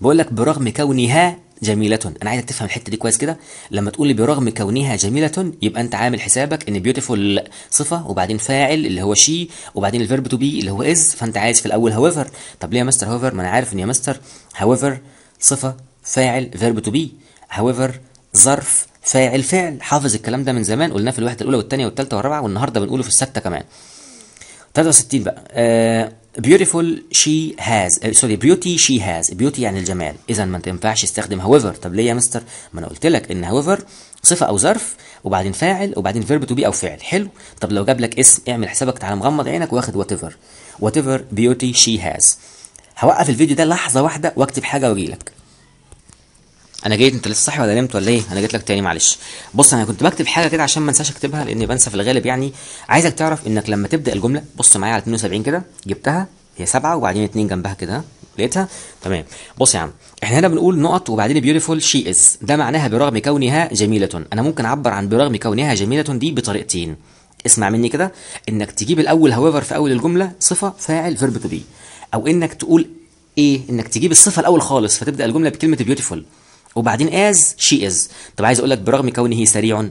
Speaker 1: بقول لك برغم كونها جميلة أنا عايزك تفهم الحتة دي كويس كده لما تقول لي برغم كونها جميلة يبقى أنت عامل حسابك إن بيوتيفول صفة وبعدين فاعل اللي هو شي وبعدين الفيرب تو بي اللي هو إز فأنت عايز في الأول هويفر طب ليه يا مستر هويفر ما أنا عارف إن يا مستر هويفر صفة فاعل فيرب تو بي هويفر ظرف فاعل فعل حافظ الكلام ده من زمان قلناه في الوحده الاولى والثانيه والثالثه والرابعه والنهارده بنقوله في السته كمان 63 بقى بيوتيفول شي هاز سوري بيوتي شي هاز بيوتي يعني الجمال اذا ما تنفعش تستخدم هاويفر طب ليه يا مستر ما انا قلت لك ان هاويفر صفه او ظرف وبعدين فاعل وبعدين فيرب تو بي او فعل حلو طب لو جاب لك اسم اعمل حسابك تعالى مغمض عينك واخد وات ايفر وات ايفر بيوتي شي هاز هوقف الفيديو ده لحظه واحده واكتب حاجه واجي لك انا جيت انت لسه صاحي ولا نمت ولا ايه انا جيت لك تاني معلش بص انا كنت بكتب حاجه كده عشان ما انساش اكتبها لاني بنسى في الغالب يعني عايزك تعرف انك لما تبدا الجمله بص معايا على 72 كده جبتها هي 7 وبعدين 2 جنبها كده لقيتها تمام بص يا عم احنا هنا بنقول نقط وبعدين بيوتيفول شي از ده معناها برغم كونها جميله انا ممكن اعبر عن برغم كونها جميله دي بطريقتين اسمع مني كده انك تجيب الاول هاويفر في اول الجمله صفه فاعل فيرب تو بي او انك تقول ايه انك تجيب الصفه الاول خالص فتبدا الجمله بكلمه بيوتيفول وبعدين از شي از طب عايز اقول لك برغم كونه سريع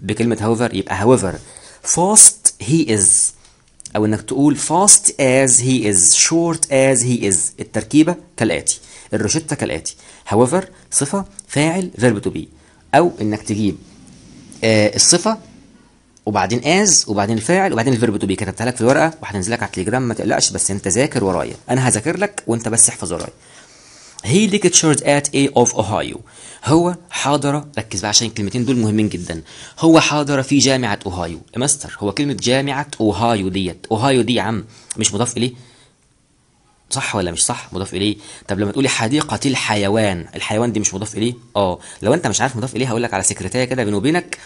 Speaker 1: بكلمه هوفر يبقى هوفر فاست هي از او انك تقول فاست از هي از شورت از هي از التركيبه كالاتي الروشتة كالاتي however صفة فاعل verb to be أو إنك تجيب آه الصفة وبعدين as وبعدين الفاعل وبعدين الفيرب تو بي كتبتها لك في الورقه وهتنزلك على التليجرام ما تقلقش بس انت ذاكر ورايا انا هذاكر لك وانت بس احفظ ورايا هي ليكتشرز ات اي اوف اوهايو هو حاضر ركز بقى عشان الكلمتين دول مهمين جدا هو حاضر في جامعة أوهايو ماستر هو كلمة جامعة أوهايو ديت أوهايو دي يا عم مش مضاف إليه صح ولا مش صح مضاف اليه طب لما تقولي حديقه الحيوان الحيوان دي مش مضاف اليه اه لو انت مش عارف مضاف اليه هقول لك على سكرتايه كده بيني وبينك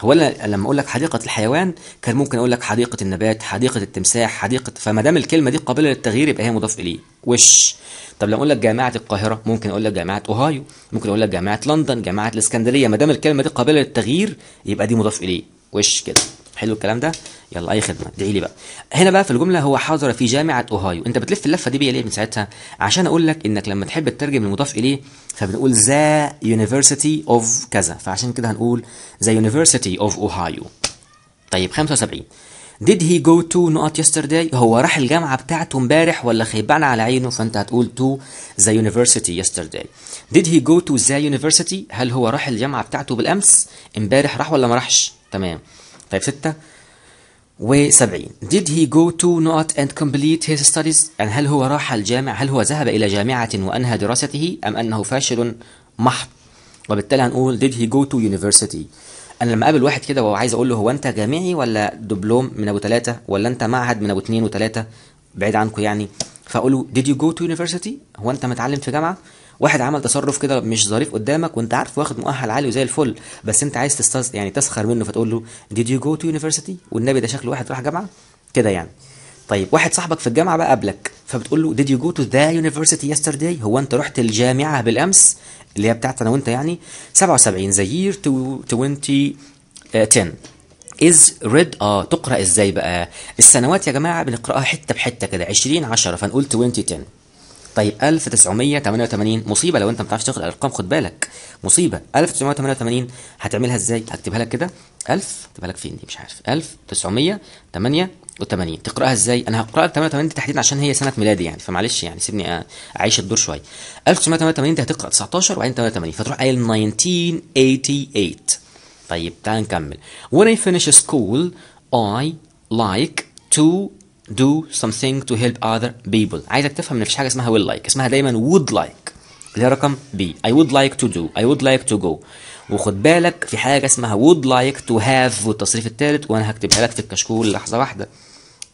Speaker 1: هو انا لما اقول لك حديقه الحيوان كان ممكن اقول لك حديقه النبات حديقه التمساح حديقه فما دام الكلمه دي قابله للتغيير يبقى هي مضاف اليه وش طب لما اقول لك جامعه القاهره ممكن اقول لك جامعه اوهايو ممكن اقول لك جامعه لندن جامعه الاسكندريه ما دام الكلمه دي قابله للتغيير يبقى دي مضاف اليه وش كده حلو الكلام ده يلا اي خدمه ادعي لي بقى هنا بقى في الجمله هو حاضر في جامعه اوهايو انت بتلف اللفه دي بيا ليه من ساعتها عشان اقول لك انك لما تحب تترجم المضاف اليه فبنقول ذا يونيفرسيتي اوف كذا فعشان كده هنقول ذا يونيفرسيتي اوف اوهايو طيب 75 did he go to نقط yesterday هو راح الجامعة بتاعته امبارح ولا خيبان على عينه فانت هتقول to the university yesterday did he go to the university هل هو راح الجامعة بتاعته بالأمس امبارح راح ولا ما راحش تمام طيب ستة و70 did he go to not and complete his studies يعني هل هو راح الجامع؟ هل هو ذهب إلى جامعة وأنهى دراسته أم أنه فاشل محض وبالتالي هنقول did he go to university أنا لما أقابل واحد كده وهو عايز أقول له هو أنت جامعي ولا دبلوم من أبو ثلاثة ولا أنت معهد من أبو اثنين وثلاثة بعيد عنكم يعني فأقول له did you go to university هو أنت متعلم في جامعة واحد عمل تصرف كده مش ظريف قدامك وانت عارف واخد مؤهل عالي وزي الفل بس انت عايز تستز... يعني تسخر منه فتقول له did you go to university والنبي ده شكله واحد راح جامعه كده يعني طيب واحد صاحبك في الجامعه بقى قبلك فبتقول له did you go to the university yesterday هو انت رحت الجامعه بالامس اللي هي بتاعتنا وانت يعني 77 the year 2010 از ريد اه تقرا ازاي بقى السنوات يا جماعه بنقراها حته بحته كده 20 10 فنقول 2010 طيب 1988 مصيبه لو انت ما بتعرفش تقرا الارقام خد بالك مصيبه 1988 هتعملها ازاي هكتبها لك كده 1000 اكتبها لك فين دي مش عارف 1988 تقراها ازاي انا هقراها 88 دي تحديدا عشان هي سنه ميلادي يعني فمعلش يعني سيبني اعيش الدور شويه 1988 دي هتقرا 19 وبعدين 88 فتروح قايل 1988 طيب تعال نكمل when I finish school I like to do something to help other people عايزك تفهم ان مفيش حاجه اسمها will like اسمها دايما would like اللي هي رقم بي I would like to do I would like to go وخد بالك في حاجه اسمها would like to have والتصريف الثالث وانا هكتبها لك في الكشكول لحظه واحده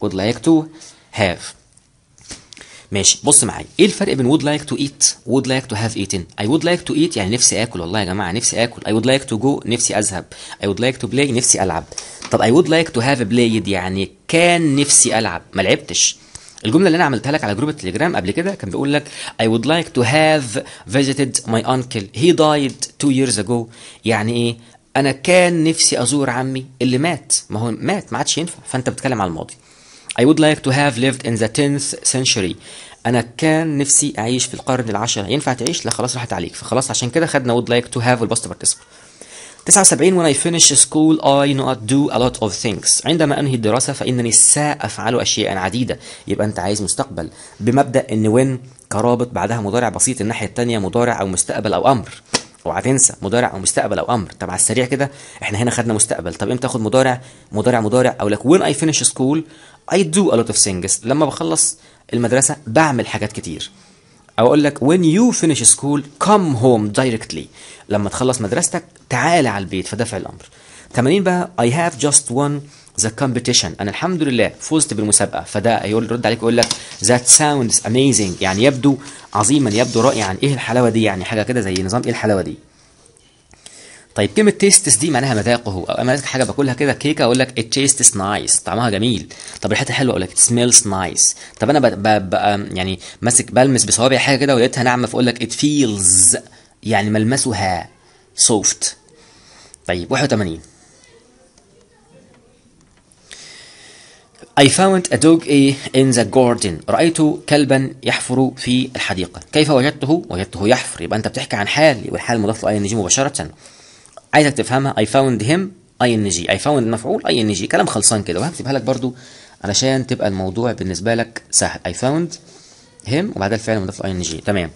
Speaker 1: would like to have ماشي بص معايا ايه الفرق بين would like to eat would like to have eaten I would like to eat يعني نفسي اكل والله يا جماعه نفسي اكل I would like to go نفسي اذهب I would like to play نفسي العب طب I would like to have played يعني كان نفسي العب ما لعبتش الجمله اللي انا عملتها لك على جروب التليجرام قبل كده كان بيقول لك I would like to have visited my uncle he died two years ago يعني ايه انا كان نفسي ازور عمي اللي مات ما هو مات ما عادش ينفع فانت بتتكلم على الماضي I would like to have lived in the 10th century انا كان نفسي اعيش في القرن العاشر ينفع تعيش لا خلاص راحت عليك فخلاص عشان كده خدنا would like to have والباست participle 79 when I finish school I not do a lot of things عندما انهي الدراسة فإنني سأفعل أشياء عديدة يبقى أنت عايز مستقبل بمبدأ إن when كرابط بعدها مضارع بسيط الناحية التانية مضارع أو مستقبل أو أمر اوعى تنسى مضارع او مستقبل او امر طب على السريع كده احنا هنا خدنا مستقبل طب امتى اخد مضارع مضارع مضارع او لك وين اي finish سكول I do a lot of things لما بخلص المدرسة بعمل حاجات كتير أو أقول لك when you finish school come home directly لما تخلص مدرستك تعالى على البيت فده فعل الأمر 80 بقى I have just won the competition أنا الحمد لله فزت بالمسابقة فده هيقول رد عليك يقول لك that sounds amazing يعني يبدو عظيما يبدو رائعا إيه الحلاوة دي يعني حاجة كده زي نظام إيه الحلاوة دي طيب كلمه تيستس دي معناها مذاقه او انا ماسك حاجه باكلها كده كيكه اقول لك تيستس نايس طعمها جميل طب ريحتها حلوه اقول لك سميلز نايس طب انا بقى يعني ماسك بلمس بصوابعي حاجه كده ولقيتها ناعمه فاقول لك ات فيلز يعني ملمسها سوفت طيب 81 I found a dog in the garden رأيت كلبا يحفر في الحديقة كيف وجدته؟ وجدته يحفر يبقى أنت بتحكي عن حال والحال مضاف له أي مباشرة عايزك تفهمها اي فاوند هيم اي ان جي اي فاوند مفعول اي ان جي كلام خلصان كده وهكتبها لك برضو علشان تبقى الموضوع بالنسبه لك سهل اي فاوند هيم وبعدها الفعل المضاف اي ان جي تمام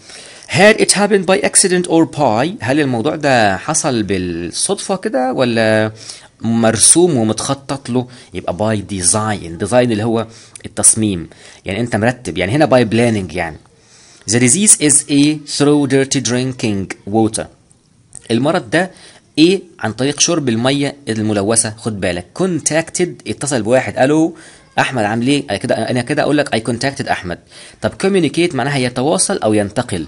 Speaker 1: had it happened by accident or by هل الموضوع ده حصل بالصدفه كده ولا مرسوم ومتخطط له يبقى باي ديزاين ديزاين اللي هو التصميم يعني انت مرتب يعني هنا باي بلاننج يعني The disease is a through dirty drinking water المرض ده ايه عن طريق شرب الميه الملوثه خد بالك كونتاكتد اتصل بواحد الو احمد عامل ايه انا كده انا كده اقول لك اي كونتاكتد احمد طب كوميونيكيت معناها يتواصل او ينتقل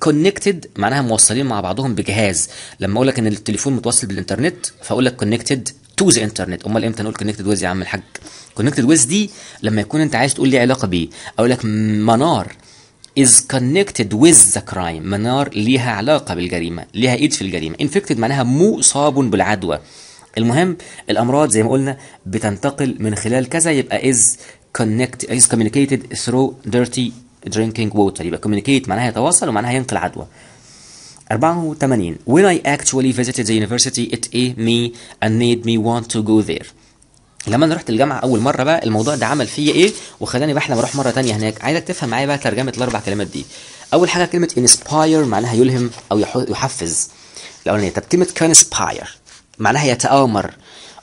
Speaker 1: كونكتد معناها موصلين مع بعضهم بجهاز لما اقول لك ان التليفون متوصل بالانترنت فاقول لك كونكتد تو ذا انترنت امال امتى نقول كونكتد ويز يا عم الحاج كونكتد ويز دي لما يكون انت عايز تقول لي علاقه بيه اقول لك منار is connected with the crime منار ليها علاقة بالجريمة ليها ايد في الجريمة infected معناها مصاب بالعدوى المهم الأمراض زي ما قلنا بتنتقل من خلال كذا يبقى is connect is communicated through dirty drinking water يبقى communicate معناها يتواصل ومعناها ينقل عدوى 84 When I actually visited the university it ate me and made me want to go there لما انا رحت الجامعه اول مره بقى الموضوع ده عمل فيا ايه وخلاني بحلم اروح مره تانية هناك عايزك تفهم معايا بقى ترجمه الاربع كلمات دي اول حاجه كلمه انسباير معناها يلهم او يحفز الاولانيه طب كلمه كونسباير معناها يتامر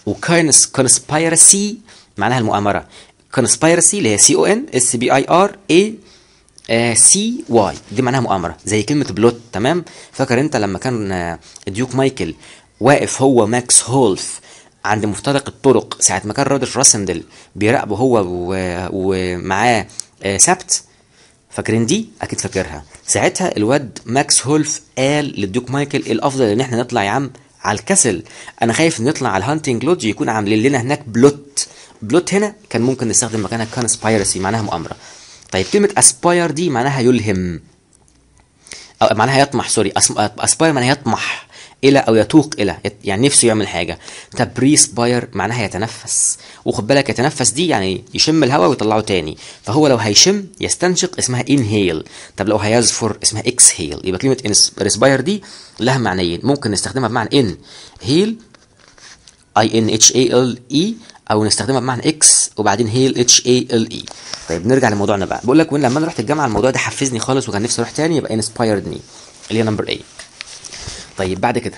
Speaker 1: وكاينس كونسبايرسي معناها المؤامره كونسبايرسي اللي هي سي او ان اس بي اي ار اي سي واي دي معناها مؤامره زي كلمه بلوت تمام فاكر انت لما كان آه، ديوك مايكل واقف هو ماكس هولف عند مفترق الطرق ساعة ما كان رودريك راسندل بيراقبه هو ومعاه آه، سبت فاكرين دي اكيد فاكرها ساعتها الواد ماكس هولف قال للدوك مايكل إيه الافضل ان احنا نطلع يا عم على الكسل انا خايف نطلع على الهانتنج لودج يكون عاملين لنا هناك بلوت بلوت هنا كان ممكن نستخدم مكانها كونسبايرسي معناها مؤامره طيب كلمه اسباير دي معناها يلهم أو معناها يطمح سوري اسباير معناها يطمح الى او يتوق الى يعني نفسه يعمل حاجه تبريس باير معناها يتنفس وخد بالك يتنفس دي يعني يشم الهواء ويطلعه تاني فهو لو هيشم يستنشق اسمها انهيل طب لو هيزفر اسمها اكسهيل يبقى كلمه ريسباير دي لها معنيين ممكن نستخدمها بمعنى ان هيل اي ان اتش اي ال اي او نستخدمها بمعنى اكس وبعدين هيل اتش اي ال اي طيب نرجع لموضوعنا بقى بقول لك وين لما انا رحت الجامعه الموضوع ده حفزني خالص وكان نفسي اروح تاني يبقى انسبايرد مي اللي هي نمبر 8 طيب بعد كده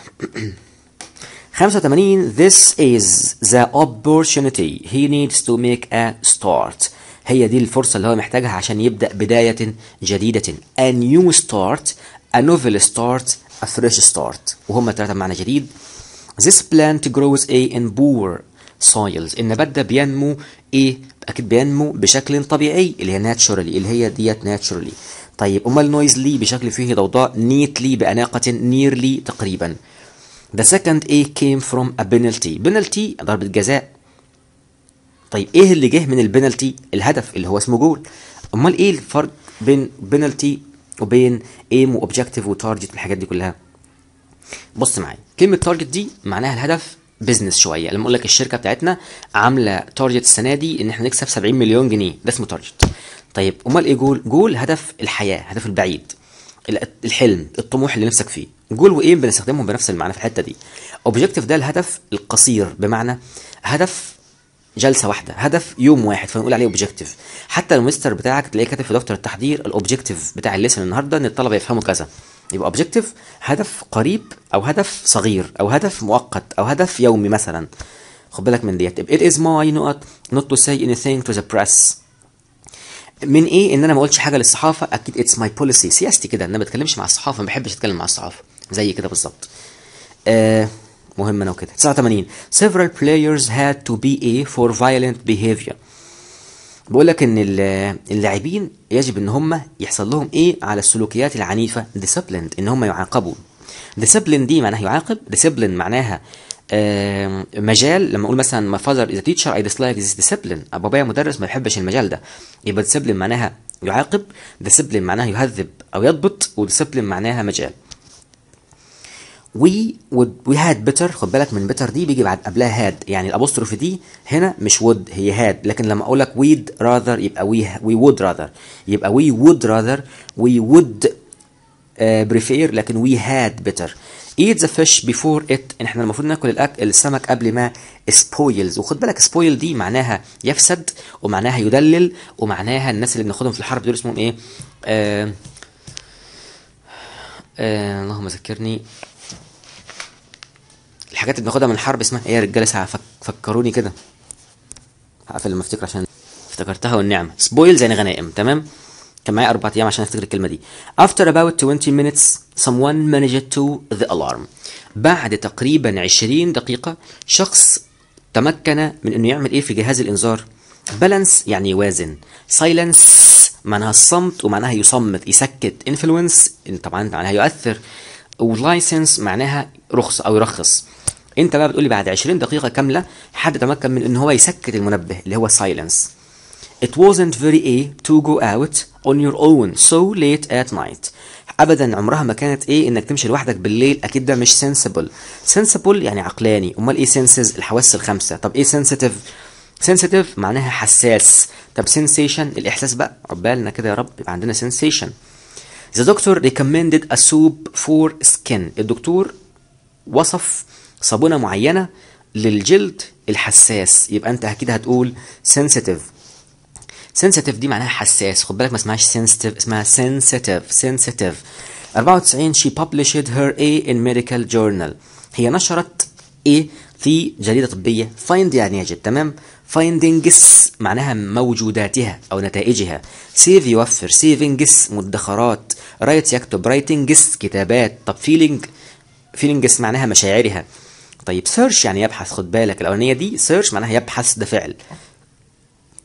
Speaker 1: 85 This is the opportunity he needs to make a start هي دي الفرصة اللي هو محتاجها عشان يبدأ بداية جديدة a new start a novel start a fresh start وهم ثلاثة معنى جديد This plant grows a in poor soils النبات ده بينمو ايه اكيد بينمو بشكل طبيعي اللي هي ناتشورالي اللي هي ديت ناتشورالي طيب امال نويزلي بشكل فيه ضوضاء نيتلي باناقه نيرلي تقريبا The second A came from a penalty. Penalty ضربة جزاء. طيب ايه اللي جه من البنالتي؟ الهدف اللي هو اسمه جول. امال ايه الفرق بين بنالتي وبين ايم واوبجكتيف وتارجت والحاجات دي كلها؟ بص معايا، كلمة تارجت دي معناها الهدف بزنس شويه لما اقول لك الشركه بتاعتنا عامله تارجت السنه دي ان احنا نكسب 70 مليون جنيه ده اسمه تارجت طيب امال ايه جول جول هدف الحياه هدف البعيد الحلم الطموح اللي نفسك فيه جول وايم بنستخدمهم بنفس المعنى في الحته دي اوبجيكتيف ده الهدف القصير بمعنى هدف جلسه واحده هدف يوم واحد فنقول عليه اوبجيكتيف حتى المستر بتاعك تلاقيه كاتب في دفتر التحضير الاوبجيكتيف بتاع الليسن النهارده ان الطلبه يفهموا كذا يبقى اوبجيكتيف هدف قريب او هدف صغير او هدف مؤقت او هدف يومي مثلا خد بالك من ديت it is my not to say anything to the press من ايه ان انا ما اقولش حاجه للصحافه اكيد اتس ماي بوليسي سياستي كده ان انا ما بتكلمش مع الصحافه ما بحبش اتكلم مع الصحافه زي كده بالظبط آه مهم انا وكده 89 several players had to be a for violent behavior بقول لك ان اللاعبين يجب ان هم يحصل لهم ايه على السلوكيات العنيفه disciplined ان هم يعاقبوا ديسيبلين دي معناها يعاقب ديسيبلين معناها مجال لما اقول مثلا ما فاذر از تيتشر اي ديسلايك ذيس ديسيبلين بابايا مدرس ما بيحبش المجال ده يبقى ديسيبلين معناها يعاقب ديسيبلين معناها يهذب او يضبط وديسيبلين معناها مجال وي وي هاد بيتر خد بالك من بيتر دي بيجي بعد قبلها هاد يعني الابوستروف دي هنا مش وود هي هاد لكن لما اقول لك ويد راذر يبقى وي وي وود راذر يبقى وي وود راذر وي وود بريفير لكن وي هاد بيتر eat the fish before it ان احنا المفروض ناكل الاكل السمك قبل ما spoils وخد بالك spoil دي معناها يفسد ومعناها يدلل ومعناها الناس اللي بناخدهم في الحرب دول اسمهم ايه آه آه اللهم ذكرني الحاجات اللي بناخدها من الحرب اسمها ايه يا رجاله ساعه فكروني كده هقفل لما افتكر عشان افتكرتها والنعمه سبويلز يعني غنائم تمام كان معايا أربع أيام عشان أفتكر الكلمة دي. After about 20 minutes someone managed to the alarm. بعد تقريبا 20 دقيقة شخص تمكن من إنه يعمل إيه في جهاز الإنذار؟ بالانس يعني يوازن سايلنس معناها الصمت ومعناها يصمت يسكت انفلونس طبعا معناها يؤثر ولايسنس معناها رخصة او يرخص انت بقى بتقولي بعد 20 دقيقه كامله حد تمكن من ان هو يسكت المنبه اللي هو سايلنس It wasn't very A to go out on your own so late at night. ابدا عمرها ما كانت ايه انك تمشي لوحدك بالليل اكيد ده مش سنسبل سنسبل يعني عقلاني امال ايه سنسز الحواس الخمسه طب ايه سنسيتيف سنسيتيف معناها حساس طب سنسيشن الاحساس بقى عقبالنا كده يا رب يبقى عندنا سنسيشن The doctor recommended a soup for skin. الدكتور وصف صابونه معينه للجلد الحساس يبقى انت اكيد هتقول sensitive سنسيتيف دي معناها حساس خد بالك ما اسمهاش سنسيتيف اسمها سنسيتيف سنسيتيف 94 شي ببلشد هير اي ان ميديكال جورنال هي نشرت ايه في جريدة طبية فايند يعني يجد تمام فايندنجس معناها موجوداتها أو نتائجها سيف يوفر سيفينجس مدخرات رايت يكتب رايتنجس كتابات طب فيلينج فيلينجس معناها مشاعرها طيب سيرش يعني يبحث خد بالك الأولانية دي سيرش معناها يبحث ده فعل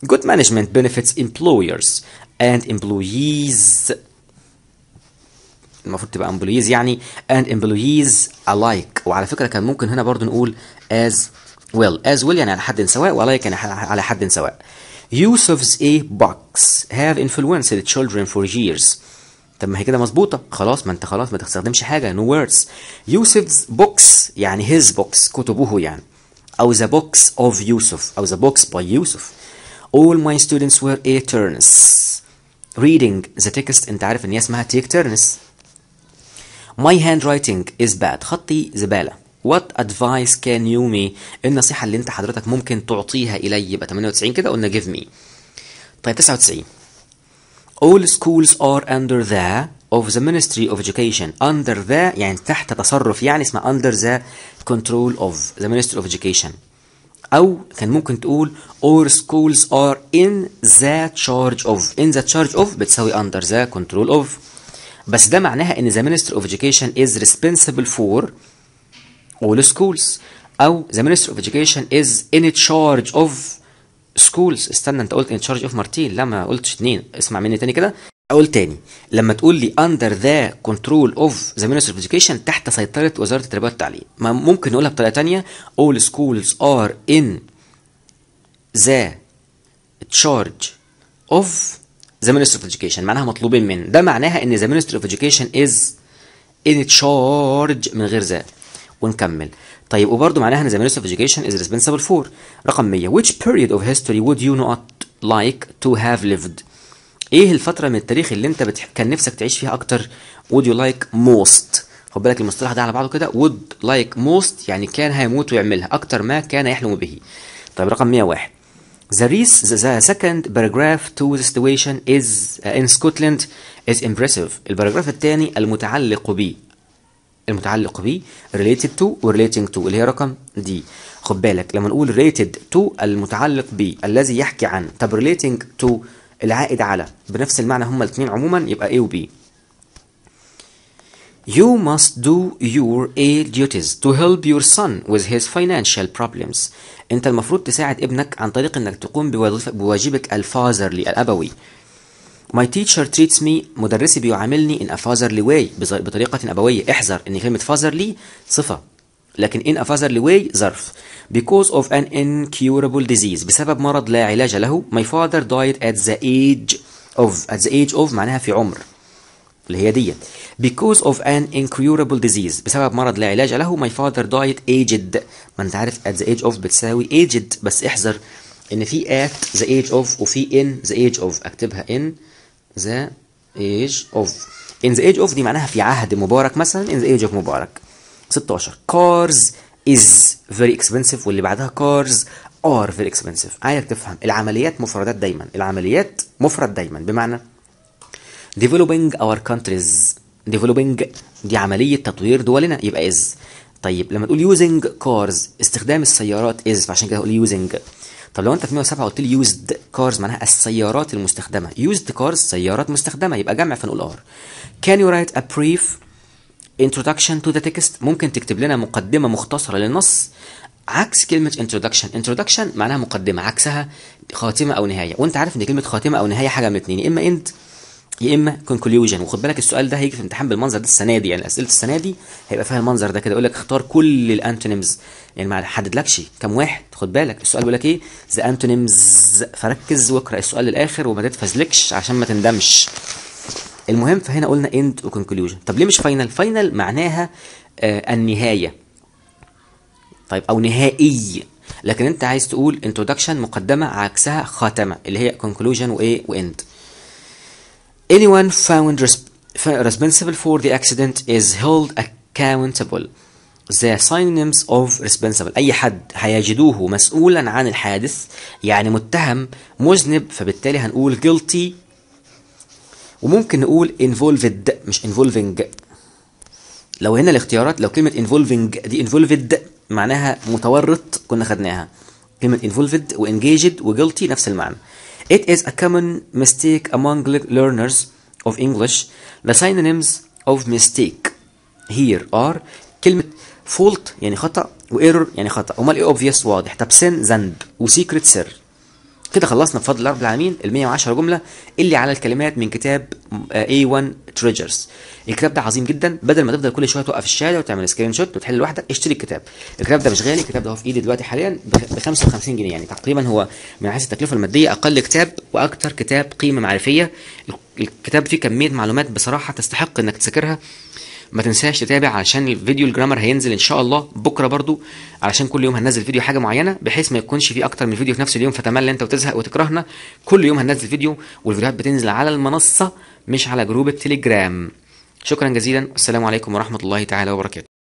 Speaker 1: Good management benefits employers and employees المفروض تبقى employees يعني and employees alike وعلى فكرة كان ممكن هنا برضو نقول as well as well يعني على حد سواء والike يعني على حد سواء Yusuf's A box have influenced the children for years طب ما هي كده مظبوطة خلاص ما انت خلاص ما تستخدمش حاجة no words Yusuf's books يعني his books كتبه يعني أو the books of Yusuf أو the books by Yusuf all my students were A turns reading the text انت عارف ان هي اسمها take turns my handwriting is bad خطي زبالة what advice can you me النصيحة اللي انت حضرتك ممكن تعطيها الي يبقى 98 كده قلنا give me طيب 99 all schools are under the of the Ministry of Education under the يعني تحت تصرف يعني اسمها under the control of the Ministry of Education او كان ممكن تقول all schools are in the charge of in the charge of بتساوي under the control of بس ده معناها ان the minister of education is responsible for all schools او the minister of education is in charge of schools استنى انت قلت in charge of مرتين لا ما قلتش اتنين اسمع مني تاني كده اقول تاني لما تقول لي under the control of the ministry of education تحت سيطره وزاره التربيه والتعليم ممكن نقولها بطريقه تانية all schools are in the charge of the ministry of education معناها مطلوبين من ده معناها ان the ministry of education is in charge من غير ذا ونكمل طيب وبرضه معناها ان the ministry of education is responsible for رقم 100 which period of history would you not like to have lived ايه الفتره من التاريخ اللي انت بتح... كان نفسك تعيش فيها اكتر would you like most خد بالك المصطلح ده على بعضه كده would like most يعني كان هيموت ويعملها اكتر ما كان يحلم به طيب رقم 101 The, reason the second paragraph to the situation is uh, in Scotland is impressive. الباراجراف الثاني المتعلق به المتعلق به related to و relating to اللي هي رقم دي خد بالك لما نقول related to المتعلق به الذي يحكي عن طب relating to العائد على بنفس المعنى هما الاثنين عموما يبقى A و B You must do your A duties to help your son with his financial problems. أنت المفروض تساعد ابنك عن طريق أنك تقوم بواجبك الفازرلي الأبوي. My teacher treats me مدرسي بيعاملني in a fatherly way بطريقة أبوية. احذر أن كلمة fatherly صفة لكن in a fatherly way ظرف because of an incurable disease بسبب مرض لا علاج له my father died at the age of at the age of معناها في عمر اللي هي ديت because of an incurable disease بسبب مرض لا علاج له my father died aged ما انت عارف at the age of بتساوي aged بس احذر ان في at the age of وفي in the age of اكتبها in the age of in the age of دي معناها في عهد مبارك مثلا in the age of مبارك 16 cars is very expensive واللي بعدها cars are very expensive عايزك تفهم العمليات مفردات دايما العمليات مفرد دايما بمعنى developing our countries developing دي عملية تطوير دولنا يبقى is طيب لما تقول using cars استخدام السيارات is فعشان كده هقول using طب لو انت في 107 قلت لي used cars معناها السيارات المستخدمة used cars سيارات مستخدمة يبقى جمع فنقول ار can you write a brief introduction to the text ممكن تكتب لنا مقدمة مختصرة للنص عكس كلمة introduction introduction معناها مقدمة عكسها خاتمة أو نهاية وأنت عارف إن كلمة خاتمة أو نهاية حاجة من اتنين يا إما end يا إما conclusion وخد بالك السؤال ده هيجي في الامتحان بالمنظر ده السنة دي يعني أسئلة السنة دي هيبقى فيها المنظر ده كده يقول لك اختار كل الأنتونيمز يعني ما حددلكش كام واحد خد بالك السؤال بيقول لك إيه the antonyms فركز واقرأ السؤال للآخر وما تتفزلكش عشان ما تندمش المهم فهنا قلنا اند وكونكلوجن طب ليه مش فاينل فاينل معناها آه النهايه طيب او نهائي لكن انت عايز تقول introduction مقدمه عكسها خاتمه اللي هي conclusion وايه واند anyone found responsible for the accident is held accountable the synonyms of responsible اي حد هيجدوه مسؤولا عن الحادث يعني متهم مذنب فبالتالي هنقول guilty وممكن نقول involved مش involving لو هنا الاختيارات لو كلمة involving دي involved معناها متورط كنا خدناها كلمة involved و engaged و guilty نفس المعنى It is a common mistake among learners of English The synonyms of mistake here are كلمة fault يعني خطأ و error يعني خطأ أمال إيه obvious واضح طب sin ذنب و secret سر كده خلصنا بفضل رب العالمين ال 110 جمله اللي على الكلمات من كتاب آه، A1 تريجرز الكتاب ده عظيم جدا بدل ما تفضل كل شويه توقف الشهاده وتعمل سكرين شوت وتحل لوحدك اشتري الكتاب الكتاب ده مش غالي الكتاب ده هو في ايدي دلوقتي حاليا ب 55 جنيه يعني تقريبا هو من حيث التكلفه الماديه اقل كتاب واكثر كتاب قيمه معرفيه الكتاب فيه كميه معلومات بصراحه تستحق انك تذاكرها ما تنساش تتابع علشان الفيديو الجرامر هينزل ان شاء الله بكره برضو علشان كل يوم هننزل فيديو حاجه معينه بحيث ما يكونش في اكتر من فيديو في نفس اليوم فتمل انت وتزهق وتكرهنا كل يوم هننزل فيديو والفيديوهات بتنزل على المنصه مش على جروب التليجرام شكرا جزيلا والسلام عليكم ورحمه الله تعالى وبركاته